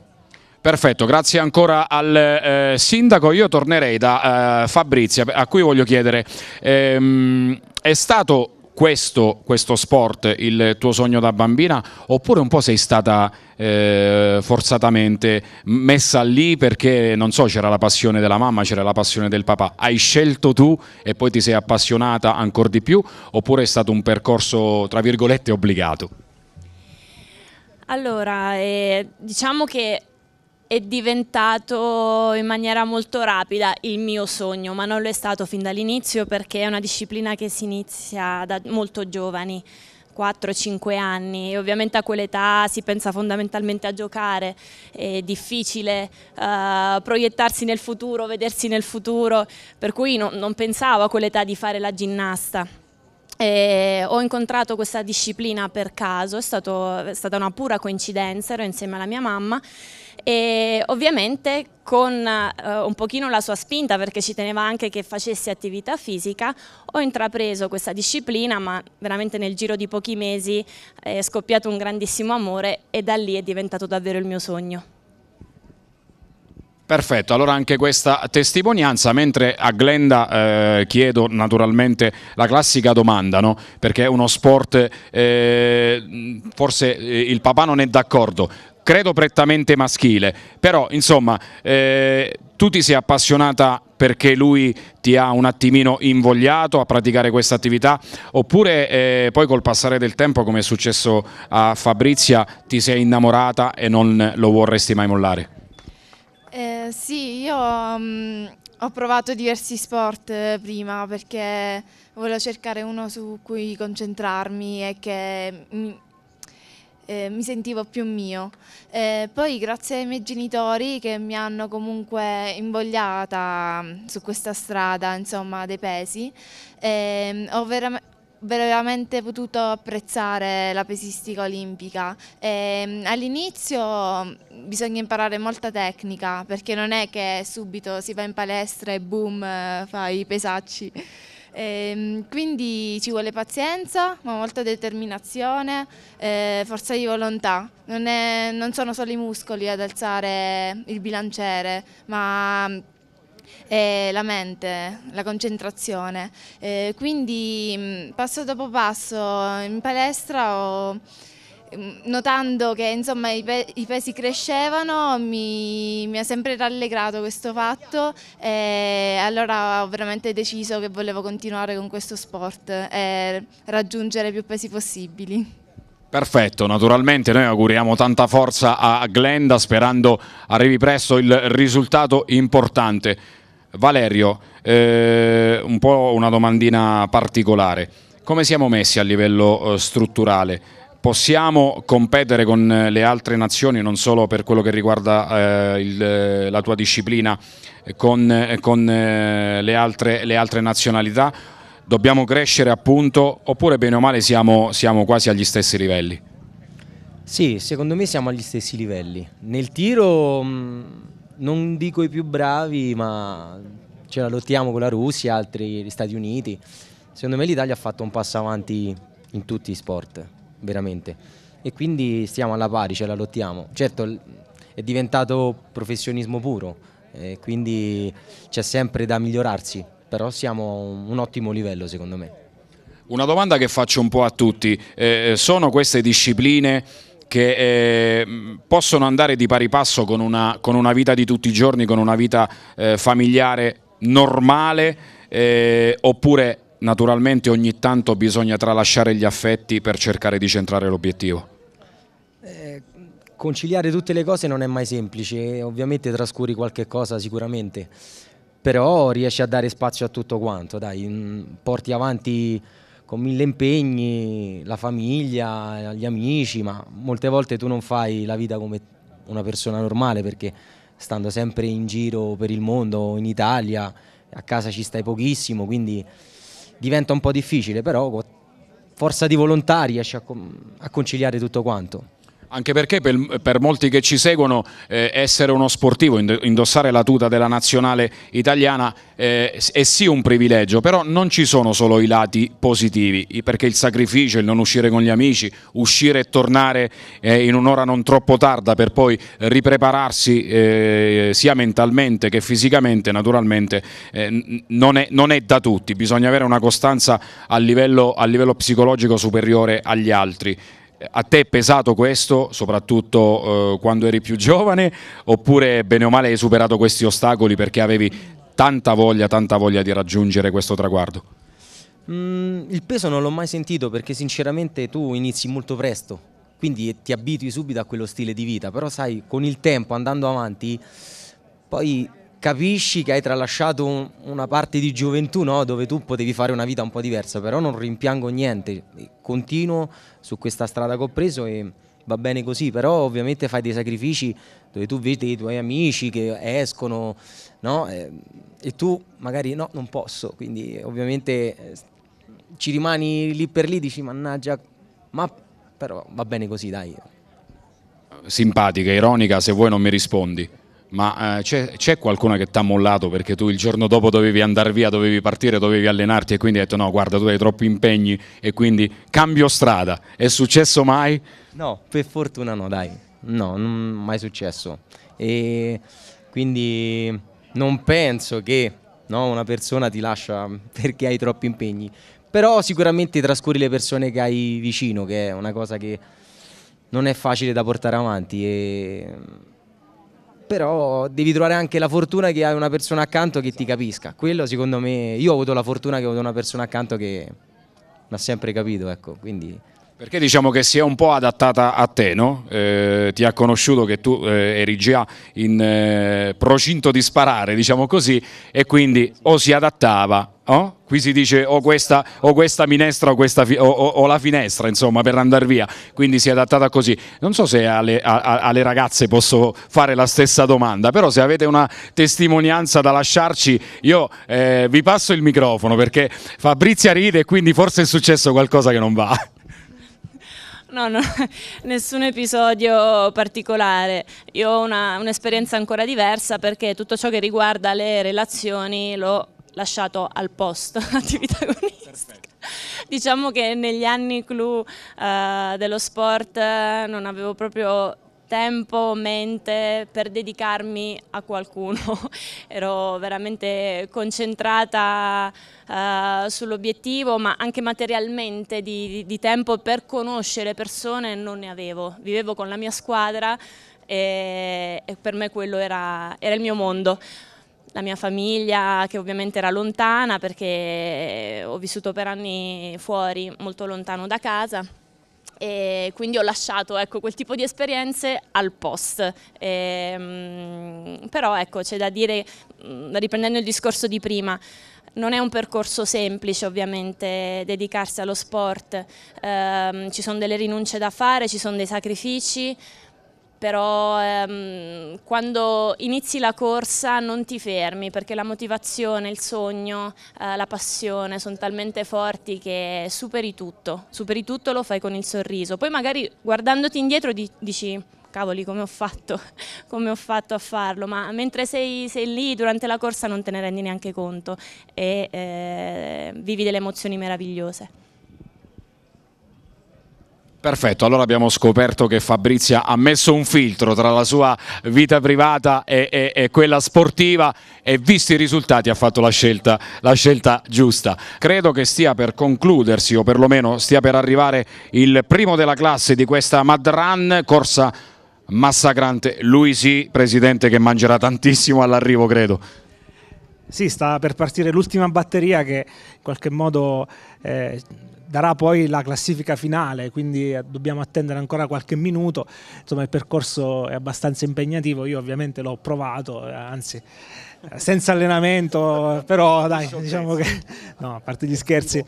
Perfetto, grazie ancora al eh, sindaco. Io tornerei da eh, Fabrizia, a cui voglio chiedere, ehm, è stato questo, questo, sport il tuo sogno da bambina oppure un po' sei stata eh, forzatamente messa lì perché non so c'era la passione della mamma, c'era la passione del papà, hai scelto tu e poi ti sei appassionata ancora di più oppure è stato un percorso tra virgolette obbligato? Allora, eh, diciamo che è diventato in maniera molto rapida il mio sogno, ma non lo è stato fin dall'inizio perché è una disciplina che si inizia da molto giovani, 4-5 anni e ovviamente a quell'età si pensa fondamentalmente a giocare, è difficile uh, proiettarsi nel futuro, vedersi nel futuro, per cui no, non pensavo a quell'età di fare la ginnasta. E ho incontrato questa disciplina per caso, è, stato, è stata una pura coincidenza, ero insieme alla mia mamma e ovviamente con eh, un pochino la sua spinta perché ci teneva anche che facessi attività fisica ho intrapreso questa disciplina ma veramente nel giro di pochi mesi è scoppiato un grandissimo amore e da lì è diventato davvero il mio sogno. Perfetto, allora anche questa testimonianza, mentre a Glenda eh, chiedo naturalmente la classica domanda, no? perché è uno sport, eh, forse il papà non è d'accordo, credo prettamente maschile, però insomma eh, tu ti sei appassionata perché lui ti ha un attimino invogliato a praticare questa attività oppure eh, poi col passare del tempo come è successo a Fabrizia ti sei innamorata e non lo vorresti mai mollare? Eh, sì, io um, ho provato diversi sport eh, prima perché volevo cercare uno su cui concentrarmi e che mi eh, mi sentivo più mio. Eh, poi grazie ai miei genitori che mi hanno comunque invogliata mm, su questa strada insomma, dei pesi, eh, ho vera veramente potuto apprezzare la pesistica olimpica. Ehm, all'inizio mm, bisogna imparare molta tecnica perché non è che subito si va in palestra e boom eh, fai i pesacci. E, ehm, quindi ci vuole pazienza, ma molta determinazione, eh, forza di volontà. Non, è, non sono solo i muscoli ad alzare il bilanciere, ma e eh, la mente, la concentrazione. Eh, quindi mm, passo dopo passo in palestra ho Ehm, notando che insomma, i, pe i, pesi crescevano mi, mi, ha sempre rallegrato questo fatto e allora ho veramente deciso che volevo continuare con questo sport e raggiungere più pesi possibili. Perfetto, naturalmente noi auguriamo tanta forza a Glenda sperando arrivi presto il risultato importante. Valerio, eh, un po' una domandina particolare. Come siamo messi a livello eh, strutturale? possiamo competere con eh, le altre nazioni non solo per quello che riguarda eh, il, eh, la tua disciplina eh, con, con eh, le, altre, le, altre, nazionalità dobbiamo crescere appunto oppure bene o male siamo, siamo quasi agli stessi livelli sì secondo me siamo agli stessi livelli nel tiro mm, non dico i più bravi ma ce la lottiamo con la Russia altri gli Stati Uniti secondo me l'Italia ha fatto un passo avanti in tutti i sport veramente. E quindi stiamo alla pari, ce la lottiamo. Certo, è diventato professionismo puro, eh, quindi c'è sempre da migliorarsi, però siamo a un ottimo livello secondo me. Una domanda che faccio un po' a tutti, eh, eh sono queste discipline che eh, possono andare di pari passo con una, con una, vita di tutti i giorni, con una vita eh, familiare normale, eh, oppure naturalmente ogni tanto bisogna tralasciare gli affetti per cercare di centrare l'obiettivo. Eh, conciliare tutte le cose non è mai semplice, ovviamente trascuri qualche cosa sicuramente, però riesci a dare spazio a tutto quanto, dai, mm, porti avanti con mille impegni la famiglia, gli amici, ma molte volte tu non fai la vita come una persona normale perché stando sempre in giro per il mondo, in Italia, a casa ci stai pochissimo, quindi diventa un po' difficile, però forza di volontà riesce a, a conciliare tutto quanto. Anche perché per, per, molti che ci seguono eh, essere uno sportivo, indossare la tuta della nazionale italiana eh, è sì un privilegio, però non ci sono solo i lati positivi, perché il sacrificio, il non uscire con gli amici, uscire e tornare eh, in un'ora non troppo tarda per poi riprepararsi eh, sia mentalmente che fisicamente, naturalmente eh, non è, non, è, da tutti, bisogna avere una costanza a livello, a livello psicologico superiore agli altri a te è pesato questo, soprattutto eh, quando eri più giovane, oppure bene o male hai superato questi ostacoli perché avevi tanta voglia, tanta voglia di raggiungere questo traguardo? Mm, il peso non l'ho mai sentito perché sinceramente tu inizi molto presto, quindi ti abitui subito a quello stile di vita, però sai, con il tempo andando avanti, poi capisci che hai tralasciato un, una parte di gioventù no? dove tu potevi fare una vita un po' diversa, però non rimpiango niente, continuo su questa strada che ho preso e va bene così, però ovviamente fai dei sacrifici dove tu vedi i tuoi amici che escono no? e, e tu magari no, non posso, quindi ovviamente eh, ci rimani lì per lì, dici mannaggia, ma però va bene così dai. Simpatica, ironica, se vuoi non mi rispondi ma eh, c'è, qualcuno che ti ha mollato perché tu il giorno dopo dovevi andare via, dovevi partire, dovevi allenarti e quindi hai detto no guarda tu hai troppi impegni e quindi cambio strada, è successo mai? No, per fortuna no dai, no, non mai successo e quindi non penso che no, una persona ti lascia perché hai troppi impegni, però sicuramente trascuri le persone che hai vicino che è una cosa che non è facile da portare avanti e però devi trovare anche la fortuna che hai una persona accanto che ti esatto. capisca. Quello secondo me, io ho avuto la fortuna che ho avuto una persona accanto che mi ha sempre capito, ecco, quindi... Perché diciamo che si è un po' adattata a te, no? Eh, ti ha conosciuto che tu eh, eri già in eh, procinto di sparare, diciamo così, e quindi o si adattava Oh? Qui si dice o questa, o questa minestra o, questa fi- o, o, la finestra, insomma, per andare via. Quindi si è adattata così. Non so se alle, a, alle, ragazze posso fare la stessa domanda, però se avete una testimonianza da lasciarci, io eh, vi passo il microfono perché Fabrizia ride e quindi forse è successo qualcosa che non va. No, no, nessun episodio particolare. Io ho una, un'esperienza ancora diversa perché tutto ciò che riguarda le relazioni lo lasciato al post l'attività agonistica. Diciamo che negli anni clou eh, dello sport eh, non avevo proprio tempo, mente per dedicarmi a qualcuno. Ero veramente concentrata uh, sull'obiettivo, ma anche materialmente di, di, tempo per conoscere persone non ne avevo. Vivevo con la mia squadra e, eh, e per me quello era, era il mio mondo la mia famiglia che ovviamente era lontana perché eh, ho vissuto per anni fuori, molto lontano da casa e quindi ho lasciato ecco, quel tipo di esperienze al post. E, ehm, però ecco, c'è da dire, mm, riprendendo il discorso di prima, non è un percorso semplice ovviamente dedicarsi allo sport, eh, ci sono delle rinunce da fare, ci sono dei sacrifici, però ehm, quando inizi la corsa non ti fermi perché la motivazione, il sogno, eh, la passione sono talmente forti che superi tutto, superi tutto lo fai con il sorriso, poi magari guardandoti indietro dici cavoli come ho fatto, come ho fatto a farlo, ma mentre sei, sei, lì durante la corsa non te ne rendi neanche conto e eh, vivi delle emozioni meravigliose. Perfetto, allora abbiamo scoperto che Fabrizia ha messo un filtro tra la sua vita privata e, e, e quella sportiva e visti i risultati ha fatto la scelta, la scelta, giusta. Credo che stia per concludersi o perlomeno stia per arrivare il primo della classe di questa Madran, corsa massacrante. Lui sì, presidente, che mangerà tantissimo all'arrivo, credo. Sì, sta per partire l'ultima batteria che in qualche modo... Eh darà poi la classifica finale, quindi eh, dobbiamo attendere ancora qualche minuto, insomma il percorso è abbastanza impegnativo, io ovviamente l'ho provato, eh, anzi senza allenamento, però dai, diciamo che no, a parte gli scherzi.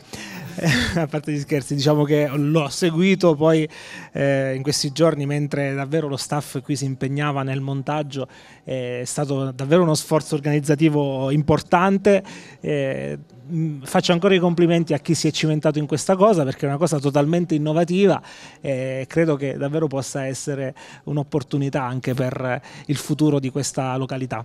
a parte gli scherzi, diciamo che l'ho seguito poi eh, in questi giorni mentre davvero lo staff qui si impegnava nel montaggio, eh, è stato davvero uno sforzo organizzativo importante. Eh, mm, faccio ancora i complimenti a chi si è cimentato in questa cosa perché è una cosa totalmente innovativa e eh, credo che davvero possa essere un'opportunità anche per il futuro di questa località.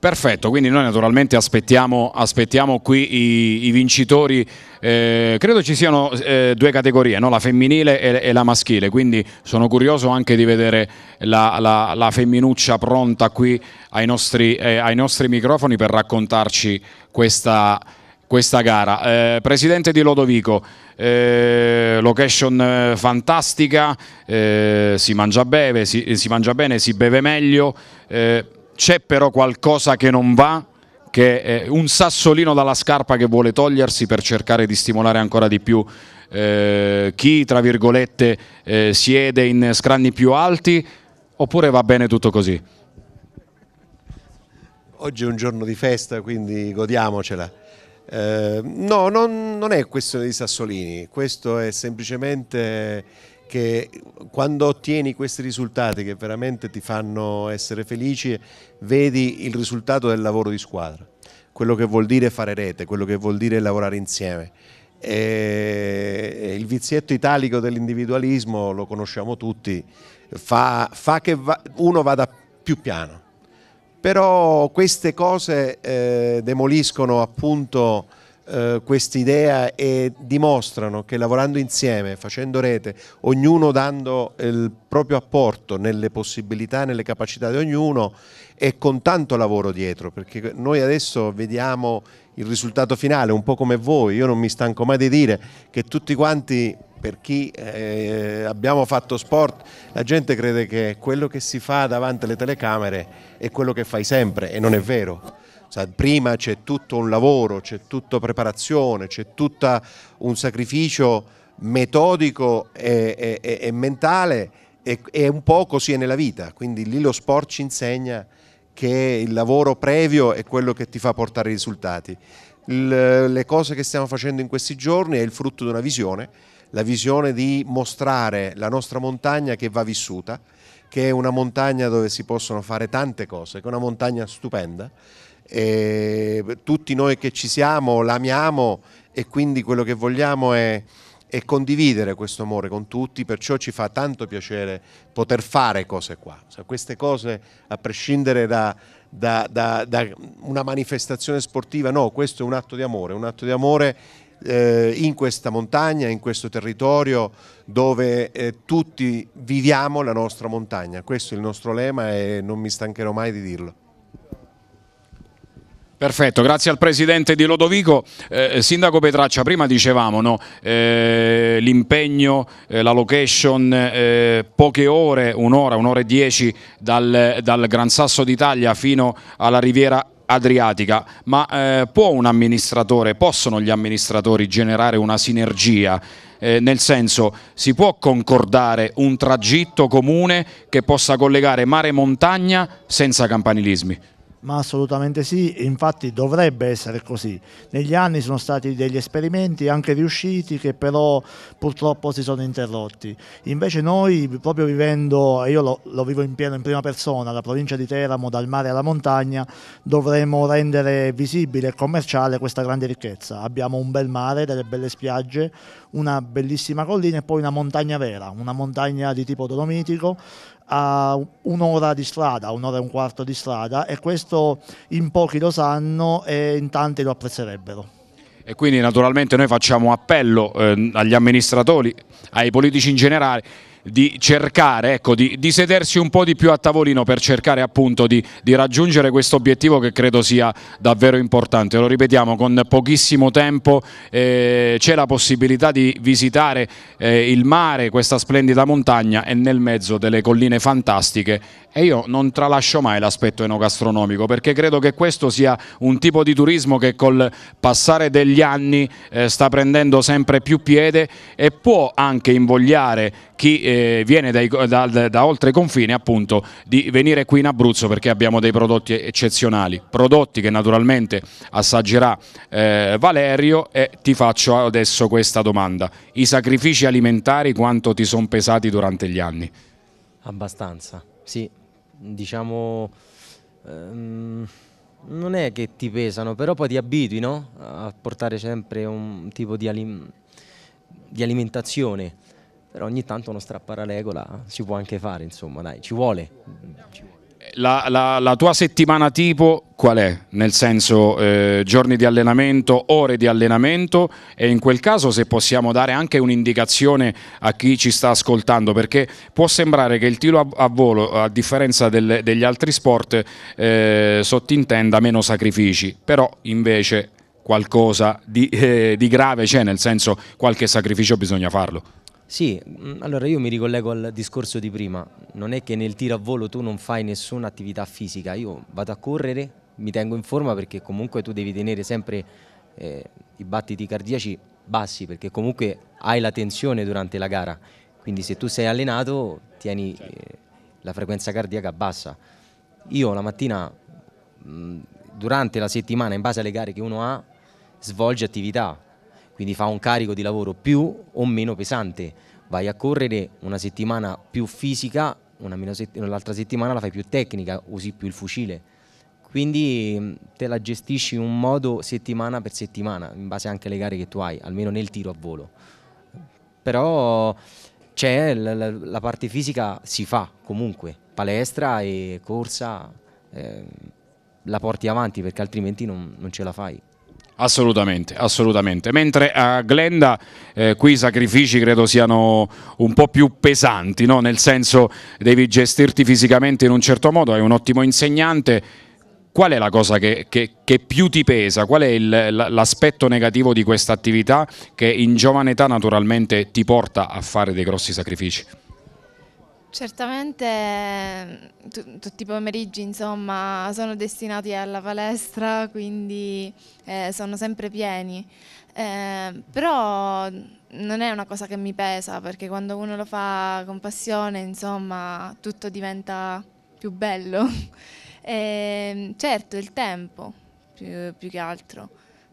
Perfetto, quindi noi naturalmente aspettiamo, aspettiamo qui i, i vincitori, eh, credo ci siano eh, due categorie, no? la femminile e, e, la maschile, quindi sono curioso anche di vedere la, la, la femminuccia pronta qui ai nostri, eh, ai nostri, microfoni per raccontarci questa, questa gara. Eh, presidente di Lodovico, eh, location eh, fantastica, si mangia, beve, si, si mangia, bene, si beve meglio c'è però qualcosa che non va, che è un sassolino dalla scarpa che vuole togliersi per cercare di stimolare ancora di più eh, chi, tra virgolette, eh, siede in scranni più alti, oppure va bene tutto così? Oggi è un giorno di festa, quindi godiamocela. Eh, no, non, non, è questione di Sassolini, questo è semplicemente che quando ottieni questi risultati che veramente ti fanno essere felici, vedi il risultato del lavoro di squadra, quello che vuol dire fare rete, quello che vuol dire lavorare insieme. E il vizietto italico dell'individualismo, lo conosciamo tutti, fa, fa che va, uno vada più piano. Però queste cose eh, demoliscono appunto eh, quest'idea e dimostrano che lavorando insieme, facendo rete, ognuno dando il proprio apporto nelle possibilità, nelle capacità di ognuno e con tanto lavoro dietro, perché noi adesso vediamo il risultato finale, un po' come voi, io non mi stanco mai di dire che tutti quanti per chi eh, abbiamo fatto sport, la gente crede che quello che si fa davanti alle telecamere è quello che fai sempre e non è vero prima c'è tutto un lavoro, c'è tutta preparazione, c'è tutto un sacrificio metodico e, e, e mentale e, e, un po' così è nella vita, quindi lì lo sport ci insegna che il lavoro previo è quello che ti fa portare i risultati. Il, le cose che stiamo facendo in questi giorni è il frutto di una visione, la visione di mostrare la nostra montagna che va vissuta, che è una montagna dove si possono fare tante cose, che è una montagna stupenda, e tutti noi che ci siamo l'amiamo e quindi quello che vogliamo è, è condividere questo amore con tutti, perciò ci fa tanto piacere poter fare cose qua. Cioè, queste cose, a prescindere da, da, da, da, una manifestazione sportiva, no, questo è un atto di amore, un atto di amore eh, in questa montagna, in questo territorio dove eh, tutti viviamo la nostra montagna. Questo è il nostro lema e non mi stancherò mai di dirlo. Perfetto, grazie al Presidente di Lodovico. Eh, Sindaco Petraccia, prima dicevamo no? eh, l'impegno, eh, la location, eh, poche ore, un'ora, un'ora e dieci dal, dal Gran Sasso d'Italia fino alla riviera Adriatica, ma eh, può un amministratore, possono gli amministratori generare una sinergia? Eh, nel senso si può concordare un tragitto comune che possa collegare mare e montagna senza campanilismi? Ma assolutamente sì, infatti dovrebbe essere così. Negli anni sono stati degli esperimenti anche riusciti che però purtroppo si sono interrotti. Invece noi proprio vivendo, e io lo, lo, vivo in pieno in prima persona, la provincia di Teramo dal mare alla montagna, dovremmo rendere visibile e commerciale questa grande ricchezza. Abbiamo un bel mare, delle belle spiagge, una bellissima collina e poi una montagna vera, una montagna di tipo dolomitico a un'ora di strada, un'ora e un quarto di strada e questo in pochi lo sanno e in tanti lo apprezzerebbero. E quindi naturalmente noi facciamo appello eh, agli amministratori, ai politici in generale, di cercare ecco, di, di, sedersi un po' di più a tavolino per cercare appunto di, di raggiungere questo obiettivo che credo sia davvero importante. Lo ripetiamo, con pochissimo tempo eh, c'è la possibilità di visitare eh, il mare, questa splendida montagna e nel mezzo delle colline fantastiche e io non tralascio mai l'aspetto enogastronomico perché credo che questo sia un tipo di turismo che col passare degli anni eh, sta prendendo sempre più piede e può anche invogliare chi eh, viene dai, da, da, da, oltre confine appunto di venire qui in Abruzzo perché abbiamo dei prodotti eccezionali, prodotti che naturalmente assaggerà eh, Valerio e ti faccio adesso questa domanda, i sacrifici alimentari quanto ti sono pesati durante gli anni? Abbastanza, sì, diciamo... Ehm non è che ti pesano, però poi ti abitui no? a portare sempre un tipo di, alim di alimentazione però ogni tanto uno strappare a regola si può anche fare, insomma, dai, ci vuole. Ci vuole. La, la, la, tua settimana tipo qual è? Nel senso eh, giorni di allenamento, ore di allenamento e in quel caso se possiamo dare anche un'indicazione a chi ci sta ascoltando perché può sembrare che il tiro a, a volo a differenza del, degli altri sport eh, sottintenda meno sacrifici però invece qualcosa di, eh, di grave c'è nel senso qualche sacrificio bisogna farlo. Sì, mm, allora io mi ricollego al discorso di prima, non è che nel tiro a volo tu non fai nessuna attività fisica, io vado a correre, mi tengo in forma perché comunque tu devi tenere sempre eh, i battiti cardiaci bassi perché comunque hai la tensione durante la gara, quindi se tu sei allenato tieni eh, la frequenza cardiaca bassa. Io la mattina, mh, mm, durante la settimana, in base alle gare che uno ha, svolge attività, quindi fa un carico di lavoro più o meno pesante. Vai a correre una settimana più fisica, l'altra settimana la fai più tecnica, usi più il fucile. Quindi mm, te la gestisci in un modo settimana per settimana, in base anche alle gare che tu hai, almeno nel tiro a volo. Però c'è la, la, la, parte fisica si fa comunque, palestra e corsa eh, la porti avanti perché altrimenti non, non ce la fai. Assolutamente, assolutamente. Mentre a eh, Glenda eh, qui i sacrifici credo siano un po' più pesanti, no? nel senso devi gestirti fisicamente in un certo modo, hai un ottimo insegnante. Qual è la cosa che, che, che più ti pesa? Qual è l'aspetto negativo di questa attività che in giovane età naturalmente ti porta a fare dei grossi sacrifici? Certamente ehm, tutti i pomeriggi insomma, sono destinati alla palestra, quindi eh, sono sempre pieni. Eh, però non è una cosa che mi pesa, perché quando uno lo fa con passione, insomma, tutto diventa più bello. eh, certo, il tempo più, più che altro,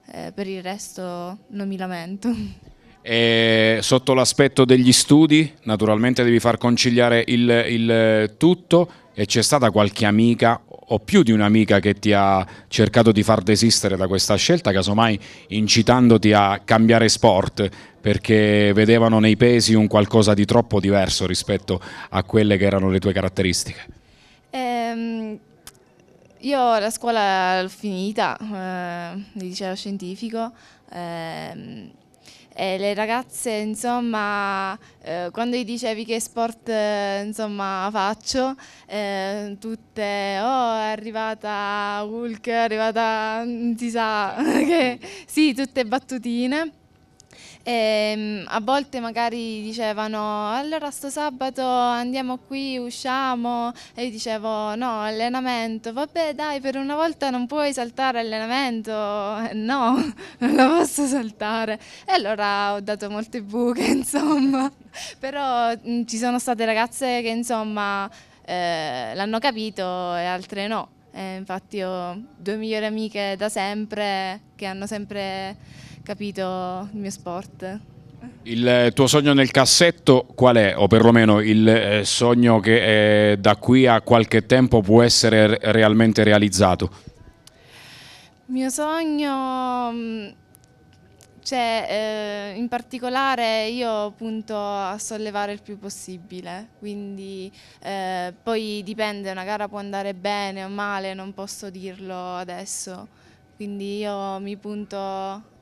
eh, per il resto non mi lamento. E sotto l'aspetto degli studi, naturalmente devi far conciliare il, il eh, tutto e c'è stata qualche amica o più di un'amica che ti ha cercato di far desistere da questa scelta, casomai incitandoti a cambiare sport perché vedevano nei pesi un qualcosa di troppo diverso rispetto a quelle che erano le tue caratteristiche? Ehm, io la scuola l'ho finita, eh, di liceo scientifico. Eh, e eh, le ragazze, insomma, eh, quando gli dicevi che sport eh, insomma, faccio, eh, tutte, oh, è arrivata Hulk, è arrivata, non mm, si sa, che, sì, tutte battutine. E, ehm, a volte magari dicevano allora sto sabato andiamo qui, usciamo e io dicevo no allenamento, vabbè dai per una volta non puoi saltare allenamento, eh, no non la posso saltare e allora ho dato molte buche insomma però mh, mm, ci sono state ragazze che insomma eh, l'hanno capito e altre no e eh, infatti ho due migliori amiche da sempre che hanno sempre capito il mio sport. Il eh, tuo sogno nel cassetto qual è? O perlomeno il eh, sogno che eh, da qui a qualche tempo può essere realmente realizzato? Il mio sogno, mm, cioè, eh, in particolare io punto a sollevare il più possibile, quindi eh, poi dipende, una gara può andare bene o male, non posso dirlo adesso, quindi io mi punto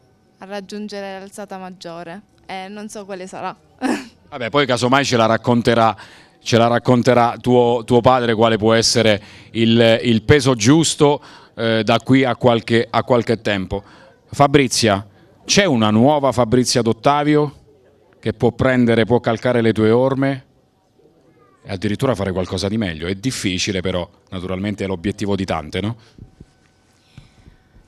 a raggiungere l'alzata maggiore e non so quale sarà. Vabbè, poi casomai ce la racconterà ce la racconterà tuo, tuo, padre quale può essere il, il peso giusto eh, da qui a qualche, a qualche tempo. Fabrizia, c'è una nuova Fabrizia D'Ottavio che può prendere, può calcare le tue orme e addirittura fare qualcosa di meglio? È difficile però, naturalmente è l'obiettivo di tante, no?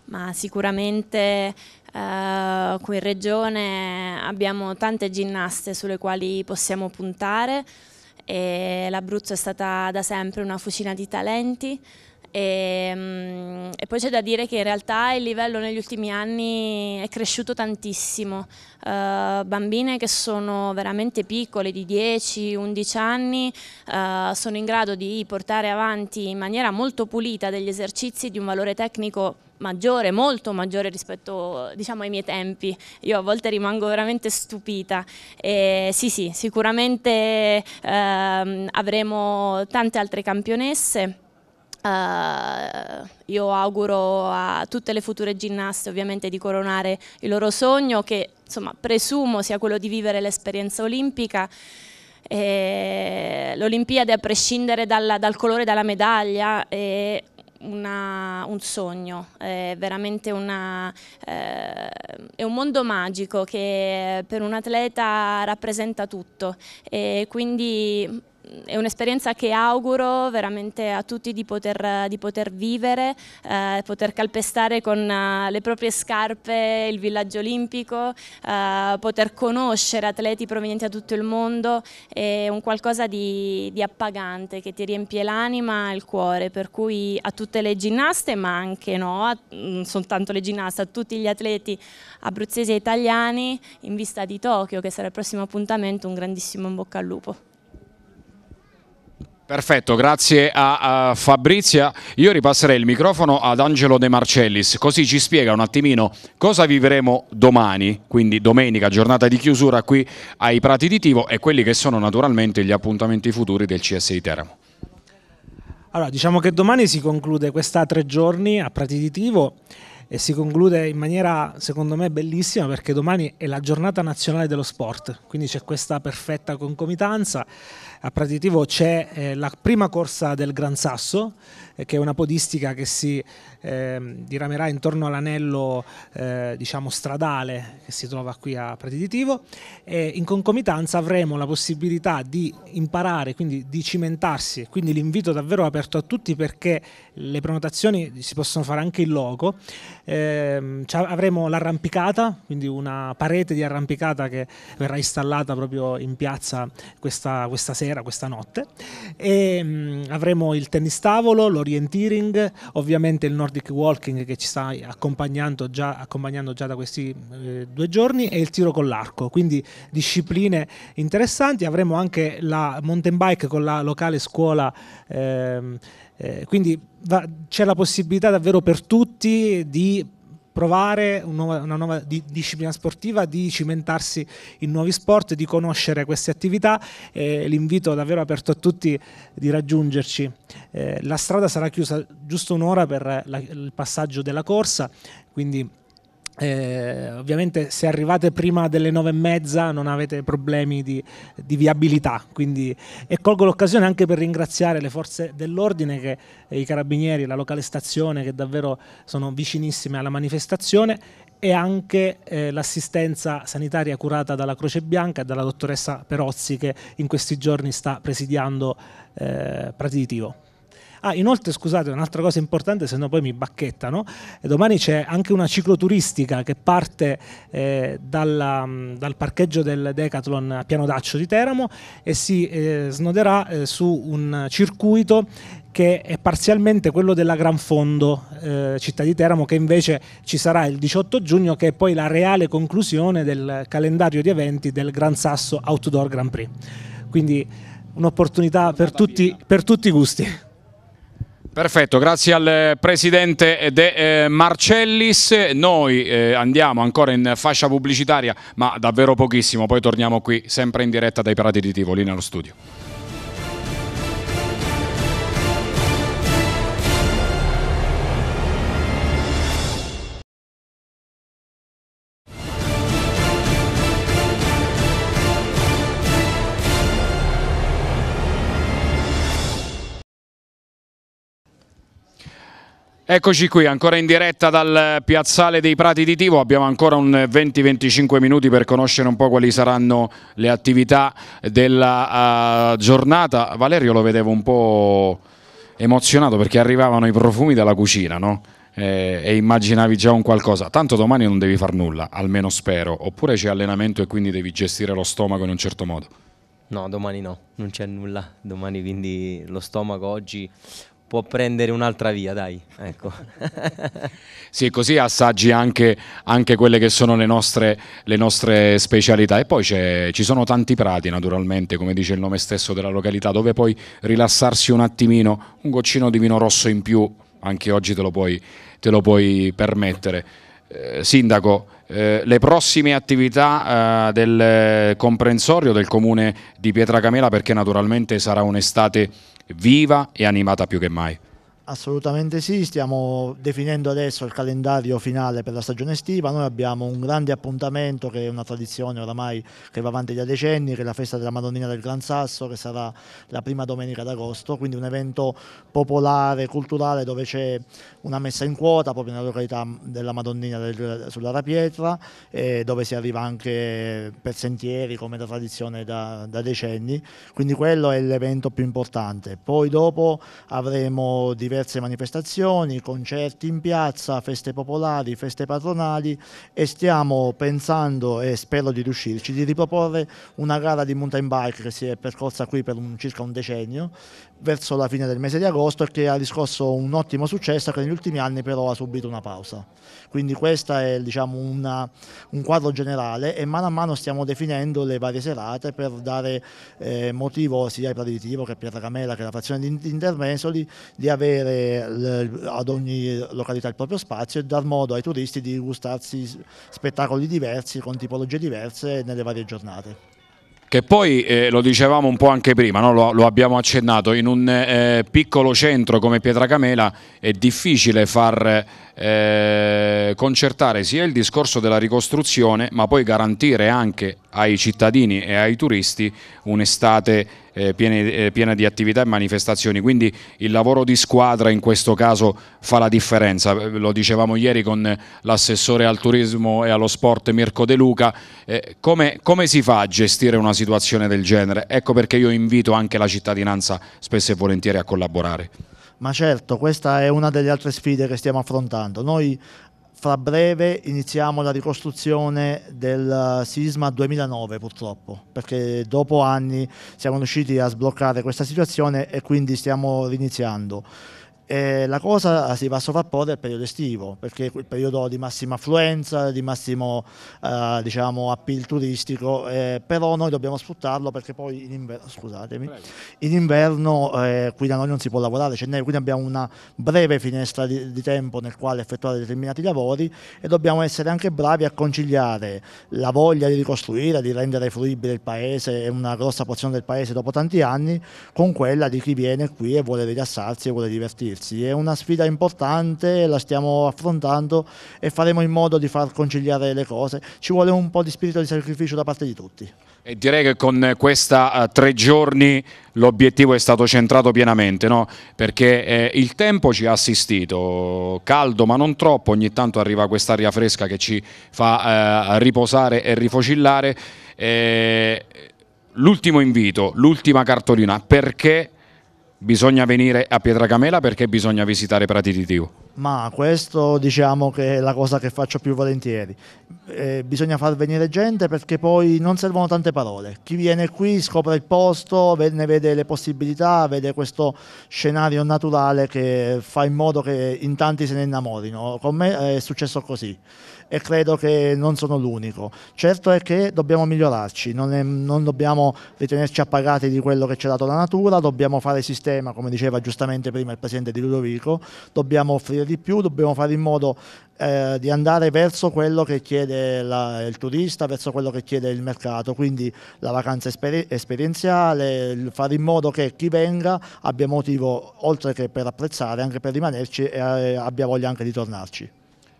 Ma sicuramente eh, qui in regione abbiamo tante ginnaste sulle quali possiamo puntare e l'Abruzzo è stata da sempre una fucina di talenti e, ehm, e poi c'è da dire che in realtà il livello negli ultimi anni è cresciuto tantissimo. Uh, bambine che sono veramente piccole, di 10-11 anni, uh, sono in grado di portare avanti in maniera molto pulita degli esercizi di un valore tecnico maggiore, molto maggiore rispetto diciamo, ai miei tempi. Io a volte rimango veramente stupita. E, sì, sì, sicuramente ehm, avremo tante altre campionesse. Uh, io auguro a tutte le future ginnaste ovviamente di coronare il loro sogno che insomma, presumo sia quello di vivere l'esperienza olimpica l'Olimpiade a prescindere dalla, dal colore della medaglia è una, un sogno, è veramente una, eh, è un mondo magico che per un atleta rappresenta tutto e quindi è un'esperienza che auguro veramente a tutti di poter, di poter vivere, eh, poter calpestare con eh, le proprie scarpe il villaggio olimpico, uh, poter conoscere atleti provenienti da tutto il mondo, è un qualcosa di, di appagante che ti riempie l'anima e il cuore, per cui a tutte le ginnaste ma anche no, a, non mm, soltanto le ginnaste, a tutti gli atleti abruzzesi e italiani in vista di Tokyo che sarà il prossimo appuntamento, un grandissimo in bocca al lupo. Perfetto, grazie a, a, Fabrizia. Io ripasserei il microfono ad Angelo De Marcellis, così ci spiega un attimino cosa vivremo domani, quindi domenica, giornata di chiusura qui ai Prati di Tivo e quelli che sono naturalmente gli appuntamenti futuri del CS di Teramo. Allora, diciamo che domani si conclude questa tre giorni a Prati di Tivo e si conclude in maniera secondo me bellissima perché domani è la giornata nazionale dello sport, quindi c'è questa perfetta concomitanza a Prati Tivo c'è eh, la prima corsa del Gran Sasso che è una podistica che si eh, diramerà intorno all'anello eh, diciamo stradale che si trova qui a Pratiditivo e in concomitanza avremo la possibilità di imparare, quindi di cimentarsi, quindi l'invito davvero aperto a tutti perché le prenotazioni si possono fare anche in loco, eh, avremo l'arrampicata, quindi una parete di arrampicata che verrà installata proprio in piazza questa, questa sera, questa notte e ehm, mh, avremo il tennis tavolo, orienteering, ovviamente il Nordic Walking che ci sta accompagnando già, accompagnando già da questi eh, due giorni e il tiro con l'arco, quindi discipline interessanti, avremo anche la mountain bike con la locale scuola, eh, eh, quindi va, c'è la possibilità davvero per tutti di provare una nuova disciplina sportiva, di cimentarsi in nuovi sport, di conoscere queste attività. Eh, l'invito davvero aperto a tutti di raggiungerci. Eh, la strada sarà chiusa giusto un'ora per la, il passaggio della corsa, quindi eh, ovviamente se arrivate prima delle nove e mezza non avete problemi di, di viabilità quindi, e colgo l'occasione anche per ringraziare le forze dell'ordine che, eh, i carabinieri, la locale stazione che davvero sono vicinissime alla manifestazione e anche eh, l'assistenza sanitaria curata dalla Croce Bianca e dalla dottoressa Perozzi che in questi giorni sta presidiando eh, Pratitivo. Ah, inoltre, scusate, un'altra cosa importante, se no poi mi bacchettano, eh, domani c'è anche una cicloturistica che parte eh, dalla, mm, dal parcheggio del Decathlon a Piano d'Accio di Teramo e si eh, snoderà eh, su un circuito che è parzialmente quello della Gran Fondo eh, Città di Teramo, che invece ci sarà il 18 giugno, che è poi la reale conclusione del calendario di eventi del Gran Sasso Outdoor Grand Prix. Quindi un'opportunità per tutti, per tutti i gusti. Perfetto, grazie al eh, presidente De eh, Marcellis. Noi eh, andiamo ancora in fascia pubblicitaria, ma davvero pochissimo, poi torniamo qui sempre in diretta dai Prati di Tivoli nello studio. Eccoci qui, ancora in diretta dal piazzale dei Prati di Tivo, abbiamo ancora un 20-25 minuti per conoscere un po' quali saranno le attività della uh, giornata. Valerio lo vedevo un po' emozionato perché arrivavano i profumi dalla cucina, no? eh, e immaginavi già un qualcosa, tanto domani non devi far nulla, almeno spero, oppure c'è allenamento e quindi devi gestire lo stomaco in un certo modo. No, domani no, non c'è nulla, domani quindi lo stomaco oggi può prendere un'altra via, dai. Ecco. sì, così assaggi anche, anche, quelle che sono le nostre, le nostre specialità. E poi ci sono tanti prati, naturalmente, come dice il nome stesso della località, dove puoi rilassarsi un attimino, un goccino di vino rosso in più, anche oggi te lo puoi, te lo puoi permettere. Eh, sindaco, eh, le prossime attività eh, del comprensorio del comune di Pietracamela, perché naturalmente sarà un'estate viva e animata più che mai. Assolutamente sì, stiamo definendo adesso il calendario finale per la stagione estiva, noi abbiamo un grande appuntamento che è una tradizione oramai che va avanti da decenni, che è la festa della Madonnina del Gran Sasso che sarà la prima domenica d'agosto, quindi un evento popolare, culturale dove c'è una messa in quota proprio nella località della Madonnina del, sulla Rapietra eh, dove si arriva anche per sentieri come da tradizione da, da decenni, quindi quello è l'evento più importante. Poi dopo avremo diversi diverse manifestazioni, concerti in piazza, feste popolari, feste patronali e stiamo pensando e spero di riuscirci di riproporre una gara di mountain bike che si è percorsa qui per un, circa un decennio verso la fine del mese di agosto e che ha riscosso un ottimo successo che negli ultimi anni però ha subito una pausa. Quindi questo è diciamo, una, un quadro generale e mano a mano stiamo definendo le varie serate per dare eh, motivo sia ai Praditivo che a Pietra Camela che alla frazione di Intermesoli di avere le, ad ogni località il proprio spazio e dar modo ai turisti di gustarsi spettacoli diversi con tipologie diverse nelle varie giornate che poi eh, lo dicevamo un po' anche prima, no? lo, lo, abbiamo accennato, in un eh, piccolo centro come Pietracamela è difficile far eh, concertare sia il discorso della ricostruzione, ma poi garantire anche ai cittadini e ai turisti un'estate eh, piena, eh, piena, di attività e manifestazioni. Quindi il lavoro di squadra in questo caso fa la differenza. Eh, lo dicevamo ieri con l'assessore al turismo e allo sport Mirko De Luca. Eh, come, come, si fa a gestire una situazione del genere? Ecco perché io invito anche la cittadinanza spesso e volentieri a collaborare ma certo questa è una delle altre sfide che stiamo affrontando. Noi fra breve iniziamo la ricostruzione del eh, sisma 2009 purtroppo, perché dopo anni siamo riusciti a sbloccare questa situazione e quindi stiamo riniziando. E eh, la cosa si va a sovrappporre al periodo estivo, perché è il periodo di massima affluenza, di massimo eh, diciamo, appeal turistico, eh, però noi dobbiamo sfruttarlo perché poi in inverno, scusatemi, in inverno eh, qui da noi non si può lavorare, cioè noi, quindi abbiamo una breve finestra di, di, tempo nel quale effettuare determinati lavori e dobbiamo essere anche bravi a conciliare la voglia di ricostruire, di rendere fruibile il paese e una grossa porzione del paese dopo tanti anni con quella di chi viene qui e vuole rilassarsi e vuole divertirsi capirsi, è una sfida importante, la stiamo affrontando e faremo in modo di far conciliare le cose, ci vuole un po' di spirito di sacrificio da parte di tutti. E direi che con questi eh, tre giorni l'obiettivo è stato centrato pienamente, no? perché eh, il tempo ci ha assistito, caldo ma non troppo, ogni tanto arriva quest'aria fresca che ci fa eh, riposare e rifocillare. Eh, l'ultimo invito, l'ultima cartolina, perché bisogna venire a Pietracamela perché bisogna visitare Prati di Dio? Ma questo diciamo che è la cosa che faccio più volentieri. Eh, bisogna far venire gente perché poi non servono tante parole. Chi viene qui scopre il posto, ne vede le possibilità, vede questo scenario naturale che fa in modo che in tanti se ne innamorino. Con me è successo così e credo che non sono l'unico. Certo è che dobbiamo migliorarci, non, è, non dobbiamo ritenerci appagati di quello che ci ha dato la natura, dobbiamo fare sistema, come diceva giustamente prima il presidente di Ludovico, dobbiamo offrire di più, dobbiamo fare in modo eh, di andare verso quello che chiede la, il turista, verso quello che chiede il mercato, quindi la vacanza esper esperienziale, fare in modo che chi venga abbia motivo oltre che per apprezzare anche per rimanerci e eh, abbia voglia anche di tornarci.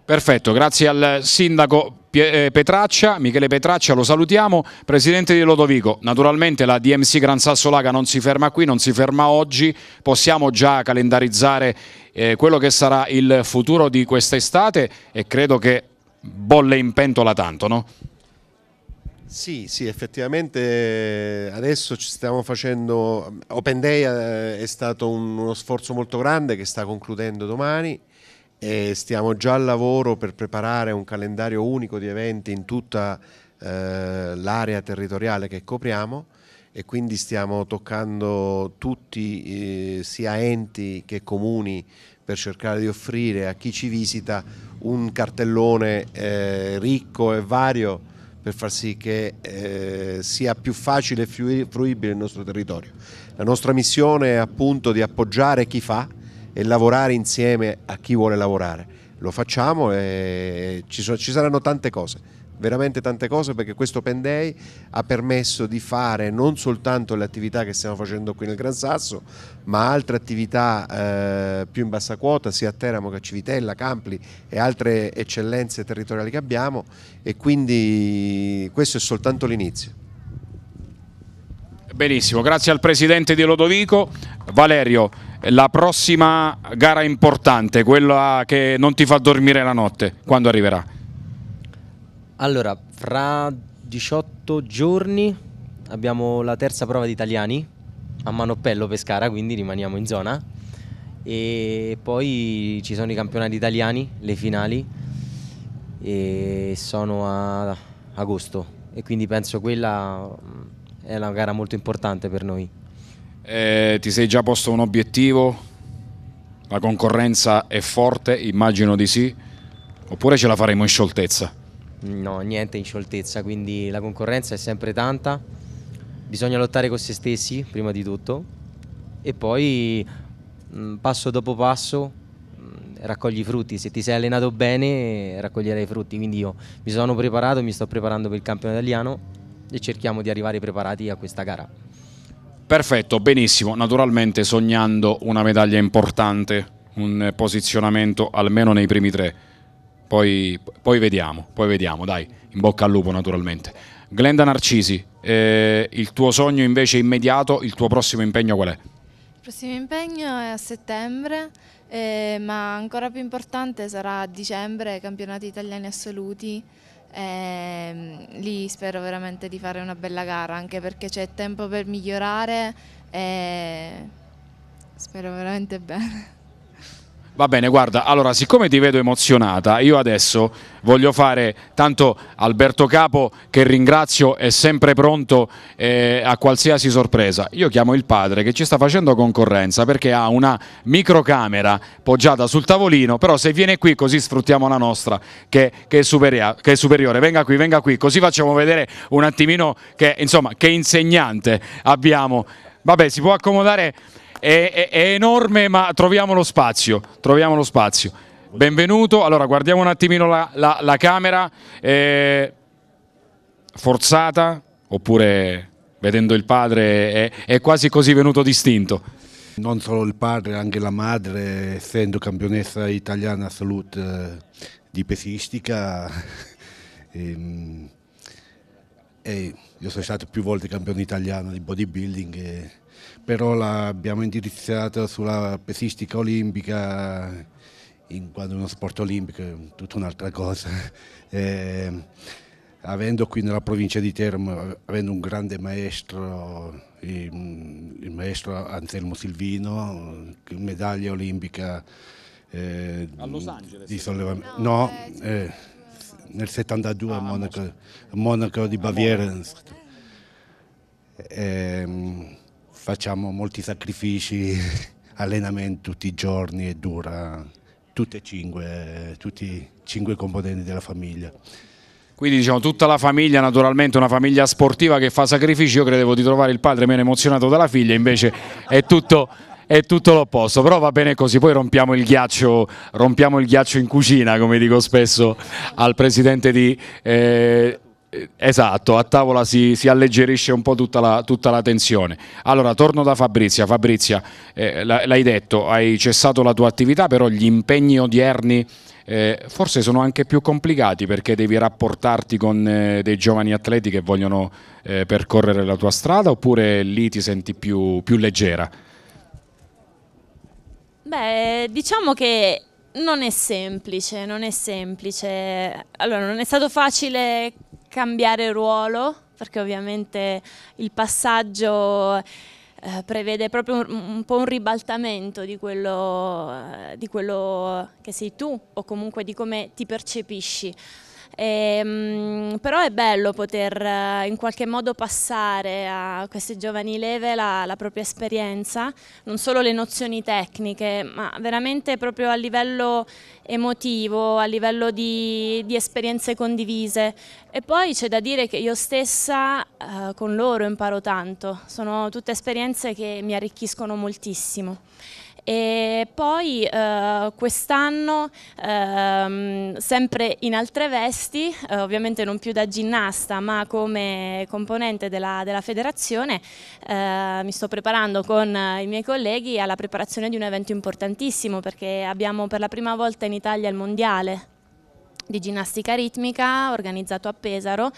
Perfetto, grazie al sindaco eh, Petraccia, Michele Petraccia lo salutiamo, presidente di Lodovico, naturalmente la DMC Gran Sasso Laga non si ferma qui, non si ferma oggi, possiamo già calendarizzare eh, quello che sarà il futuro di questa estate e credo che bolle in pentola tanto, no? Sì, sì, effettivamente eh, adesso ci stiamo facendo, mm, Open Day eh, è stato un, uno sforzo molto grande che sta concludendo domani, e stiamo già al lavoro per preparare un calendario unico di eventi in tutta eh, l'area territoriale che copriamo e quindi stiamo toccando tutti, eh, sia enti che comuni, per cercare di offrire a chi ci visita un cartellone eh, ricco e vario per far sì che eh, sia più facile e fruibile il nostro territorio. La nostra missione è appunto di appoggiare chi fa, e lavorare insieme a chi vuole lavorare. Lo facciamo e ci, so, ci saranno tante cose, veramente tante cose perché questo Pendei ha permesso di fare non soltanto le attività che stiamo facendo qui nel Gran Sasso, ma altre attività eh, più in bassa quota, sia a Teramo che a Civitella, Campli e altre eccellenze territoriali che abbiamo e quindi questo è soltanto l'inizio. Benissimo, grazie al presidente di Lodovico. Valerio, la prossima gara importante, quella che non ti fa dormire la notte, quando arriverà? Allora, fra 18 giorni abbiamo la terza prova di italiani a Manoppello Pescara, quindi rimaniamo in zona. E poi ci sono i campionati italiani, le finali, e sono a agosto. E quindi penso quella mm, è una gara molto importante per noi. Eh, ti sei già posto un obiettivo? La concorrenza è forte, immagino di sì, oppure ce la faremo in scioltezza? No, niente in scioltezza, quindi la concorrenza è sempre tanta, bisogna lottare con se stessi prima di tutto e poi mm, passo dopo passo mm, raccogli i frutti, se ti sei allenato bene raccoglierai i frutti, quindi io mi sono preparato, mi sto preparando per il campionato italiano e cerchiamo di arrivare preparati a questa gara. Perfetto, benissimo, naturalmente sognando una medaglia importante, un posizionamento almeno nei primi tre, poi, poi vediamo, poi vediamo, dai, in bocca al lupo naturalmente. Glenda Narcisi, eh, il tuo sogno invece immediato, il tuo prossimo impegno qual è? Il prossimo impegno è a settembre, eh, ma ancora più importante sarà a dicembre, campionati italiani assoluti, e, ehm, lì spero veramente di fare una bella gara, anche perché c'è tempo per migliorare e spero veramente bene. Va bene, guarda, allora siccome ti vedo emozionata, io adesso voglio fare tanto Alberto Capo che ringrazio è sempre pronto eh, a qualsiasi sorpresa. Io chiamo il padre che ci sta facendo concorrenza perché ha una microcamera poggiata sul tavolino, però se viene qui così sfruttiamo la nostra che, che, è, superia, che è, superiore. Venga qui, venga qui, così facciamo vedere un attimino che, insomma, che insegnante abbiamo. Vabbè, si può accomodare è, è, enorme ma troviamo lo spazio, troviamo lo spazio. Benvenuto, allora guardiamo un attimino la, la, la camera, eh, forzata oppure vedendo il padre è, è quasi così venuto distinto? Non solo il padre, anche la madre, essendo campionessa italiana salute eh, di pesistica, e, ehm, e io sono stato più volte campione italiano di bodybuilding. E, però l'abbiamo indirizzata sulla pesistica olimpica, in quanto uno sport olimpico è tutta un'altra cosa. E, eh, avendo qui nella provincia di Teramo, avendo un grande maestro, il, il maestro Anselmo Silvino, medaglia olimpica eh, a Los Angeles di sollevamento. No, no eh, eh nel 72 ah, a, Monaco, Monaco di ah, Baviera. Eh, facciamo molti sacrifici, allenamento tutti i giorni e dura tutte e cinque, tutti e cinque componenti della famiglia. Quindi diciamo tutta la famiglia, naturalmente una famiglia sportiva che fa sacrifici, io credevo di trovare il padre meno emozionato dalla figlia, invece è tutto, tutto l'opposto, però va bene così, poi rompiamo il, ghiaccio, rompiamo il, ghiaccio, in cucina, come dico spesso al presidente di... Eh, Esatto, a tavola si, si alleggerisce un po' tutta la, tutta la, tensione. Allora, torno da Fabrizia. Fabrizia, eh, l'hai detto, hai cessato la tua attività, però gli impegni odierni eh, forse sono anche più complicati perché devi rapportarti con eh, dei giovani atleti che vogliono eh, percorrere la tua strada oppure lì ti senti più, più leggera? Beh, diciamo che non è semplice, non è semplice. Allora, non è stato facile cambiare ruolo, perché ovviamente il passaggio eh, prevede proprio un, un, po' un ribaltamento di quello, eh, di quello che sei tu o comunque di come ti percepisci. E, ehm, però è bello poter eh, in qualche modo passare a queste giovani leve la, la, propria esperienza, non solo le nozioni tecniche, ma veramente proprio a livello emotivo, a livello di, di esperienze condivise. E poi c'è da dire che io stessa eh, con loro imparo tanto, sono tutte esperienze che mi arricchiscono moltissimo. E poi eh, quest'anno, ehm, sempre in altre vesti, eh, ovviamente non più da ginnasta ma come componente della, della federazione, eh, mi sto preparando con i miei colleghi alla preparazione di un evento importantissimo perché abbiamo per la prima volta in Italia il mondiale di ginnastica ritmica organizzato a Pesaro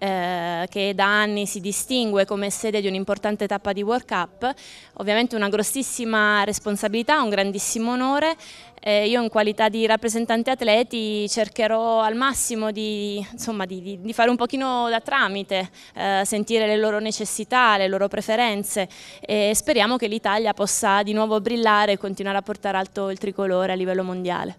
eh, che da anni si distingue come sede di un'importante tappa di World Cup, ovviamente una grossissima responsabilità, un grandissimo onore, eh, io in qualità di rappresentante atleti cercherò al massimo di, insomma, di, di fare un pochino da tramite, eh, sentire le loro necessità, le loro preferenze e speriamo che l'Italia possa di nuovo brillare e continuare a portare alto il tricolore a livello mondiale.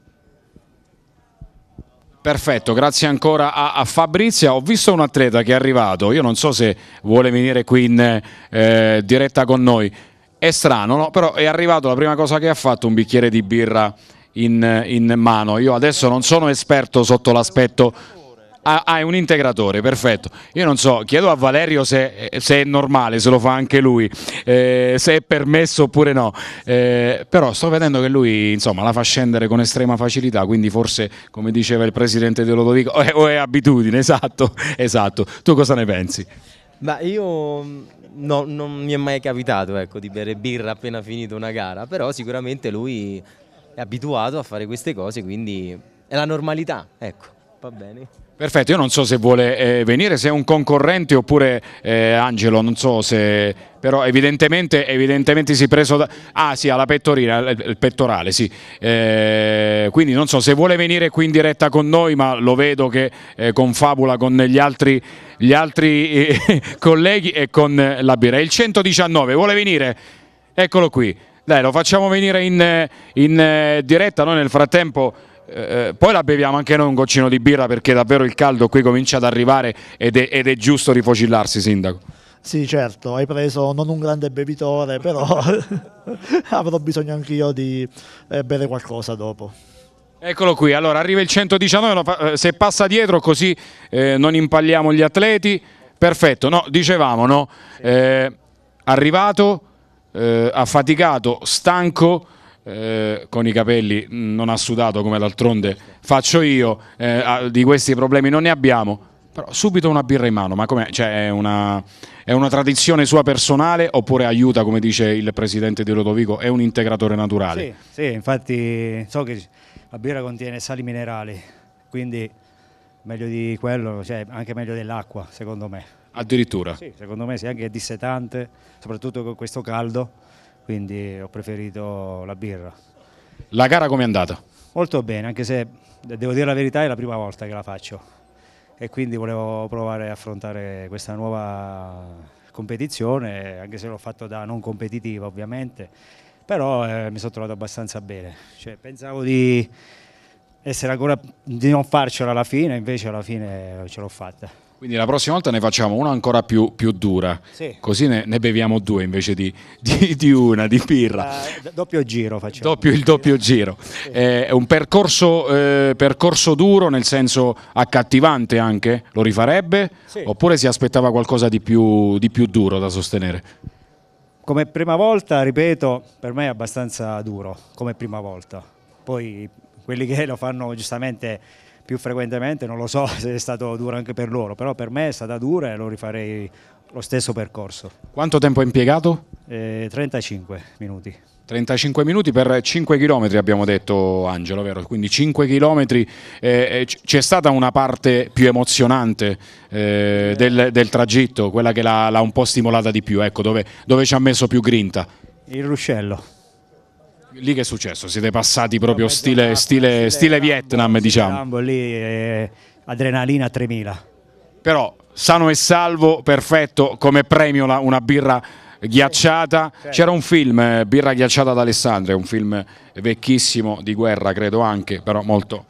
Perfetto, grazie ancora a, a, Fabrizia. Ho visto un atleta che è arrivato, io non so se vuole venire qui in eh, diretta con noi. È strano, no? però è arrivato, la prima cosa che ha fatto, un bicchiere di birra in, in mano. Io adesso non sono esperto sotto l'aspetto Ah, ah, è un integratore, perfetto. Io non so, chiedo a Valerio se, eh, se è normale, se lo fa anche lui, eh, se è permesso oppure no. Eh, però sto vedendo che lui insomma, la fa scendere con estrema facilità, quindi forse, come diceva il presidente De Lodovico, o è, eh, o è abitudine, esatto, esatto. Tu cosa ne pensi? Ma io mm, no, non mi è mai capitato ecco, di bere birra appena finita una gara, però sicuramente lui è abituato a fare queste cose, quindi è la normalità, ecco, va bene. Perfetto, io non so se vuole eh, venire, se è un concorrente oppure eh, Angelo, non so se... però evidentemente, evidentemente si è preso da... Ah sì, alla pettorina, il pettorale, sì. Eh, quindi non so se vuole venire qui in diretta con noi, ma lo vedo che eh, confabula con gli altri, gli altri eh, colleghi e con la birra. Il 119, vuole venire? Eccolo qui. Dai, lo facciamo venire in, in eh, diretta, noi nel frattempo... Eh, eh, poi la beviamo anche noi un goccino di birra perché davvero il caldo qui comincia ad arrivare ed è, ed è giusto rifocillarsi, Sindaco. Sì, certo, hai preso non un grande bevitore, però avrò bisogno anch'io di eh, bere qualcosa dopo. Eccolo qui, allora arriva il 119, se passa dietro così eh, non impalliamo gli atleti, perfetto, no, dicevamo, no? Eh, arrivato, eh, affaticato, stanco, eh, con i capelli mm, non ha sudato come d'altronde faccio io, eh, di questi problemi non ne abbiamo, però subito una birra in mano, ma cioè, è, una, è, una, tradizione sua personale oppure aiuta, come dice il presidente di Lodovico, è un integratore naturale? Sì, sì infatti so che la birra contiene sali minerali, quindi meglio di quello, cioè anche meglio dell'acqua secondo me. Addirittura? Sì, secondo me sì, anche dissetante, soprattutto con questo caldo quindi ho preferito la birra. La gara come è andata? Molto bene, anche se devo dire la verità è la prima volta che la faccio e quindi volevo provare a affrontare questa nuova competizione, anche se l'ho fatto da non competitiva ovviamente, però eh, mi sono trovato abbastanza bene. Cioè, pensavo di, ancora, di non farcela alla fine, invece alla fine ce l'ho fatta. Quindi la prossima volta ne facciamo una ancora più, più dura, sì. così ne, ne, beviamo due invece di, di, di una, di birra. Uh, doppio giro facciamo. Doppio, il doppio giro. Sì. È un percorso, eh, percorso, duro, nel senso accattivante anche, lo rifarebbe? Sì. Oppure si aspettava qualcosa di più, di più duro da sostenere? Come prima volta, ripeto, per me è abbastanza duro, come prima volta. Poi quelli che lo fanno giustamente più frequentemente, non lo so se è stato duro anche per loro, però per me è stata dura e lo rifarei lo stesso percorso. Quanto tempo hai impiegato? Eh, 35 minuti. 35 minuti per 5 km abbiamo detto Angelo, vero? Quindi 5 km eh, eh c'è stata una parte più emozionante eh, del, del, tragitto, quella che l'ha un po' stimolata di più, ecco, dove, dove ci ha messo più grinta. Il ruscello lì che è successo? Siete passati proprio no, stile, una, stile, stile, stile Rambo, Vietnam, diciamo. Rambo, lì, eh, adrenalina 3000. Però sano e salvo, perfetto, come premio la, una birra ghiacciata. C'era un film, eh, Birra ghiacciata ad Alessandria, un film vecchissimo di guerra, credo anche, però molto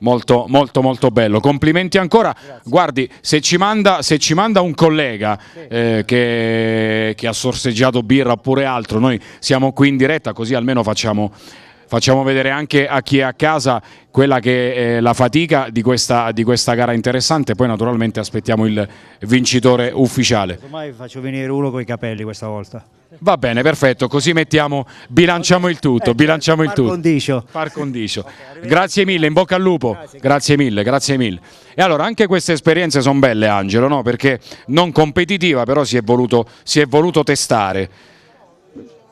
Molto, molto, molto bello. Complimenti ancora. Grazie. Guardi, se ci manda, se ci manda un collega sì. eh, che, che, ha sorseggiato birra oppure altro, noi siamo qui in diretta così almeno facciamo, facciamo vedere anche a chi è a casa quella che è la fatica di questa, di questa gara interessante. Poi naturalmente aspettiamo il vincitore ufficiale. Ormai faccio venire uno con i capelli questa volta. Va bene, perfetto, così mettiamo, bilanciamo il tutto, eh, bilanciamo il tutto. Par condicio. Par condicio. grazie mille, in bocca al lupo, grazie mille, grazie mille. E allora anche queste esperienze sono belle Angelo, no? perché non competitiva però si è voluto, si è voluto testare.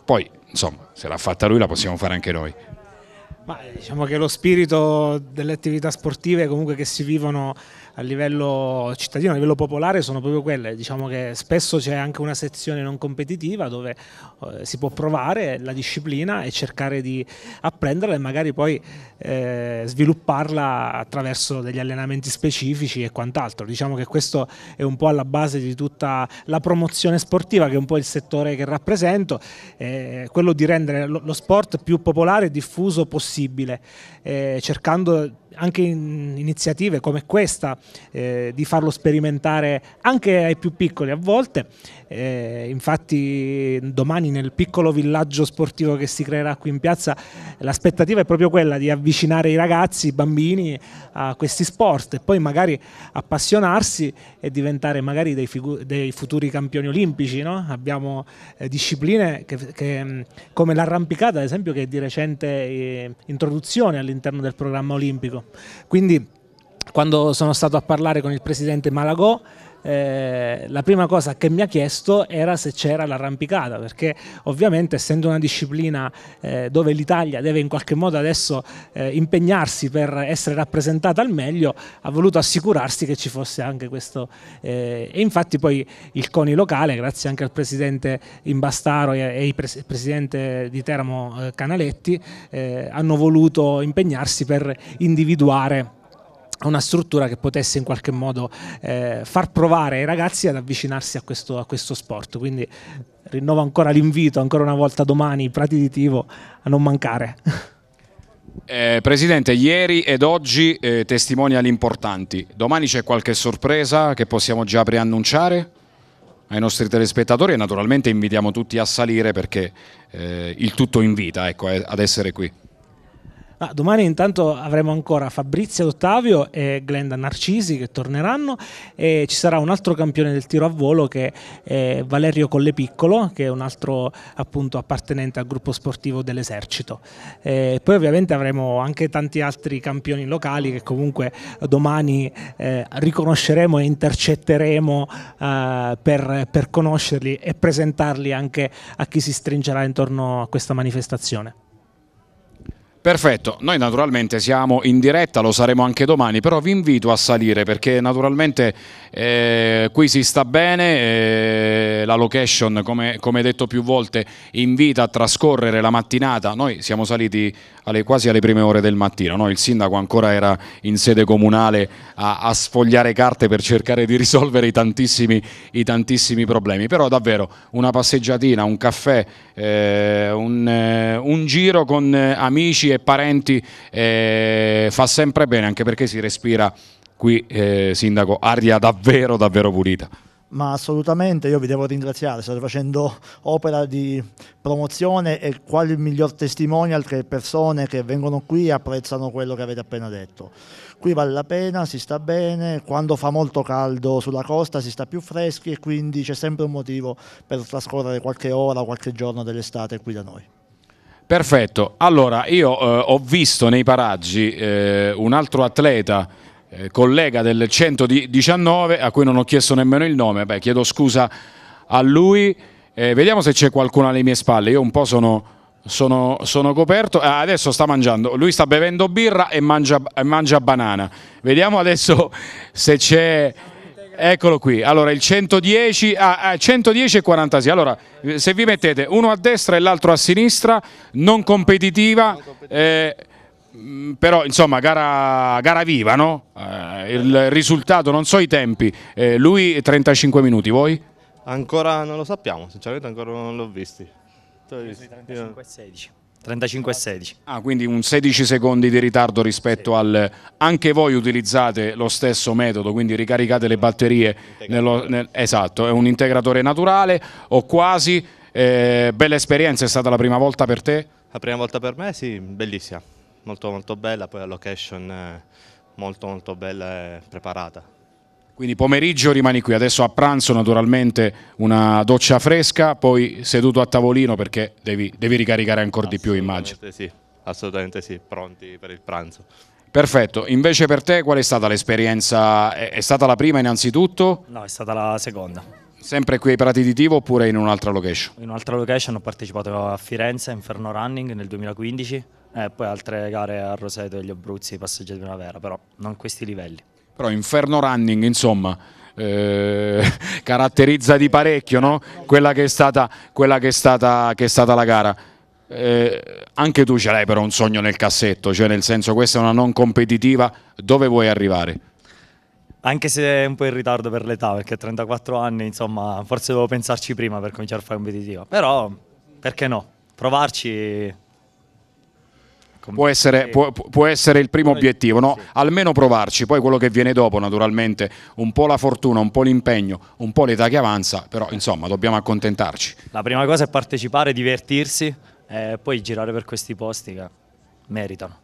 Poi insomma, se l'ha fatta lui la possiamo fare anche noi. Ma diciamo che lo spirito delle attività sportive comunque che si vivono a livello cittadino, a livello popolare sono proprio quelle, diciamo che spesso c'è anche una sezione non competitiva dove eh, si può provare la disciplina e cercare di apprenderla e magari poi eh, svilupparla attraverso degli allenamenti specifici e quant'altro. Diciamo che questo è un po' alla base di tutta la promozione sportiva che è un po' il settore che rappresento, eh, quello di rendere lo, lo sport più popolare e diffuso possibile, eh, cercando anche in iniziative come questa eh, di farlo sperimentare anche ai più piccoli a volte. Eh, infatti domani nel piccolo villaggio sportivo che si creerà qui in piazza l'aspettativa è proprio quella di avvicinare i ragazzi, i bambini a questi sport e poi magari appassionarsi e diventare magari dei, dei futuri campioni olimpici. No? Abbiamo eh, discipline che, che, mm, come l'arrampicata ad esempio che è di recente eh, introduzione all'interno del programma olimpico. Quindi quando sono stato a parlare con il presidente Malagò eh, la prima cosa che mi ha chiesto era se c'era l'arrampicata, perché ovviamente essendo una disciplina eh, dove l'Italia deve in qualche modo adesso eh, impegnarsi per essere rappresentata al meglio, ha voluto assicurarsi che ci fosse anche questo. Eh, e infatti poi il CONI locale, grazie anche al presidente Imbastaro e, e il presidente di Teramo eh, Canaletti, eh, hanno voluto impegnarsi per individuare una struttura che potesse in qualche modo eh, far provare ai ragazzi ad avvicinarsi a questo, a questo sport. Quindi rinnovo ancora l'invito, ancora una volta domani, prati di Tivo, a non mancare. Eh, Presidente, ieri ed oggi eh, testimonial importanti. Domani c'è qualche sorpresa che possiamo già preannunciare? ai nostri telespettatori e naturalmente invitiamo tutti a salire perché eh, il tutto invita ecco, eh, ad essere qui. Ma domani intanto avremo ancora Fabrizio Ottavio e Glenda Narcisi che torneranno e ci sarà un altro campione del tiro a volo che è Valerio Collepiccolo che è un altro appunto appartenente al gruppo sportivo dell'esercito. E poi ovviamente avremo anche tanti altri campioni locali che comunque domani eh, riconosceremo e intercetteremo eh, per, per conoscerli e presentarli anche a chi si stringerà intorno a questa manifestazione. Perfetto, noi naturalmente siamo in diretta, lo saremo anche domani, però vi invito a salire perché naturalmente eh, qui si sta bene, eh, la location come, come, detto più volte invita a trascorrere la mattinata, noi siamo saliti alle, quasi alle prime ore del mattino, no? il sindaco ancora era in sede comunale a, a sfogliare carte per cercare di risolvere i tantissimi, i tantissimi, problemi, però davvero una passeggiatina, un caffè, eh, un, eh, un, giro con eh, amici e parenti eh, fa sempre bene, anche perché si respira qui, eh, Sindaco, aria davvero, davvero pulita. Ma assolutamente, io vi devo ringraziare, state facendo opera di promozione e quali miglior testimonial che persone che vengono qui e apprezzano quello che avete appena detto. Qui vale la pena, si sta bene, quando fa molto caldo sulla costa si sta più freschi e quindi c'è sempre un motivo per trascorrere qualche ora, qualche giorno dell'estate qui da noi. Perfetto, allora io eh, ho visto nei paraggi eh, un altro atleta, eh, collega del 119, a cui non ho chiesto nemmeno il nome, Beh, chiedo scusa a lui, eh, vediamo se c'è qualcuno alle mie spalle, io un po' sono, sono, sono coperto, ah, adesso sta mangiando, lui sta bevendo birra e mangia, e mangia banana, vediamo adesso se c'è... Eccolo qui, allora il 110, ah, 110 ah, e 46, allora se vi mettete uno a destra e l'altro a sinistra, non competitiva, eh, mm, però insomma gara, gara viva, no? eh, il risultato, non so i tempi, eh, lui 35 minuti, voi? Ancora non lo sappiamo, sinceramente ancora non l'ho visti. 35 e 16. 35 e 16. Ah, quindi un 16 secondi di ritardo rispetto sì. al... Anche voi utilizzate lo stesso metodo, quindi ricaricate le batterie. Nello, nel, esatto, è un integratore naturale o quasi. Eh, bella esperienza, è stata la prima volta per te? La prima volta per me sì, bellissima, molto molto bella, poi la location eh, molto molto bella e preparata. Quindi pomeriggio rimani qui, adesso a pranzo naturalmente una doccia fresca, poi seduto a tavolino perché devi, devi ricaricare ancora di più immagino. Sì, assolutamente sì, pronti per il pranzo. Perfetto, invece per te qual è stata l'esperienza? È stata la prima innanzitutto? No, è stata la seconda. Sempre qui ai Prati di Tivo oppure in un'altra location? In un'altra location ho partecipato a Firenze, Inferno Running nel 2015 e poi altre gare a Roseto e gli Abruzzi, passeggio di primavera, però non questi livelli però Inferno Running insomma eh, caratterizza di parecchio no? quella, che è, stata, quella che, è stata, che è stata la gara. Eh, anche tu ce l'hai però un sogno nel cassetto, cioè nel senso questa è una non competitiva, dove vuoi arrivare? Anche se è un po' in ritardo per l'età, perché a 34 anni, insomma, forse dovevo pensarci prima per cominciare a fare competitiva, però perché no? Provarci può essere, può, può essere, il primo obiettivo, no? almeno provarci, poi quello che viene dopo naturalmente, un po' la fortuna, un po' l'impegno, un po' l'età che avanza, però insomma dobbiamo accontentarci. La prima cosa è partecipare, divertirsi e eh, poi girare per questi posti che meritano.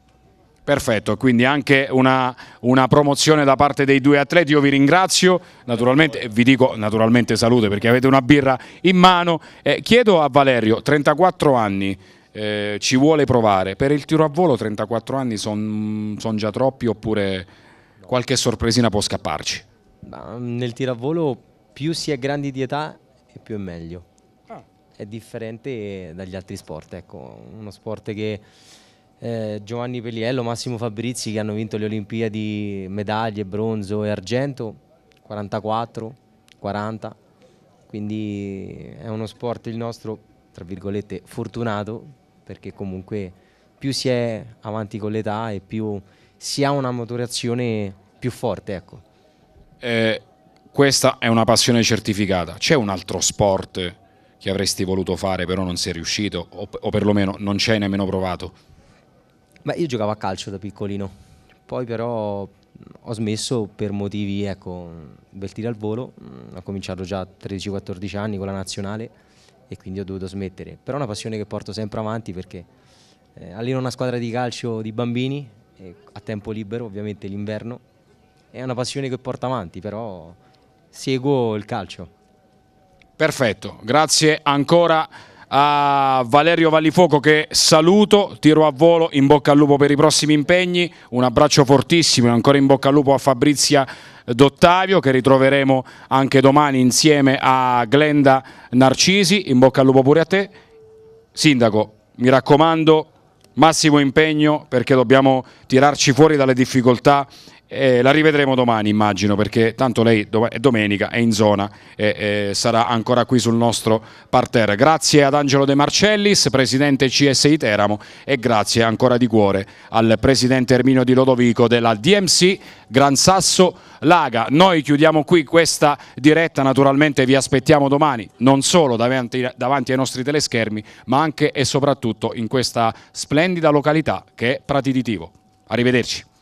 Perfetto, quindi anche una, una, promozione da parte dei due atleti, io vi ringrazio, naturalmente, vi dico naturalmente salute perché avete una birra in mano. Eh, chiedo a Valerio, 34 anni, eh, ci vuole provare. Per il tiro a volo 34 anni sono son già troppi oppure qualche sorpresina può scapparci? Ma mm, nel tiro a volo più si è grandi di età e più è meglio. Ah. È differente dagli altri sport, ecco, uno sport che... Eh, Giovanni Pelliello, Massimo Fabrizi che hanno vinto le Olimpiadi medaglie, bronzo e argento, 44, 40, quindi è uno sport il nostro, tra virgolette, fortunato perché comunque più si è avanti con l'età e più si ha una maturazione più forte. Ecco. Eh, questa è una passione certificata. C'è un altro sport che avresti voluto fare però non sei riuscito o, o perlomeno non ci hai nemmeno provato? Beh, io giocavo a calcio da piccolino, poi però ho smesso per motivi ecco, del tiro al volo, ho cominciato già a 13-14 anni con la nazionale e quindi ho dovuto smettere. Però è una passione che porto sempre avanti perché eh, alleno una squadra di calcio di bambini eh, a tempo libero, ovviamente l'inverno, è una passione che porto avanti, però seguo il calcio. Perfetto, grazie ancora a Valerio Vallifuoco che saluto, tiro a volo, in bocca al lupo per i prossimi impegni, un abbraccio fortissimo e ancora in bocca al lupo a Fabrizia D'Ottavio che ritroveremo anche domani insieme a Glenda Narcisi, in bocca al lupo pure a te. Sindaco, mi raccomando, massimo impegno perché dobbiamo tirarci fuori dalle difficoltà eh, la rivedremo domani, immagino, perché tanto lei dom domenica è in zona e eh, sarà ancora qui sul nostro parterre. Grazie ad Angelo De Marcellis, presidente CSI Teramo, e grazie ancora di cuore al presidente Erminio Di Lodovico della DMC Gran Sasso Laga. Noi chiudiamo qui questa diretta, naturalmente vi aspettiamo domani, non solo davanti, davanti ai nostri teleschermi, ma anche e soprattutto in questa splendida località che è Pratiditivo. Arrivederci.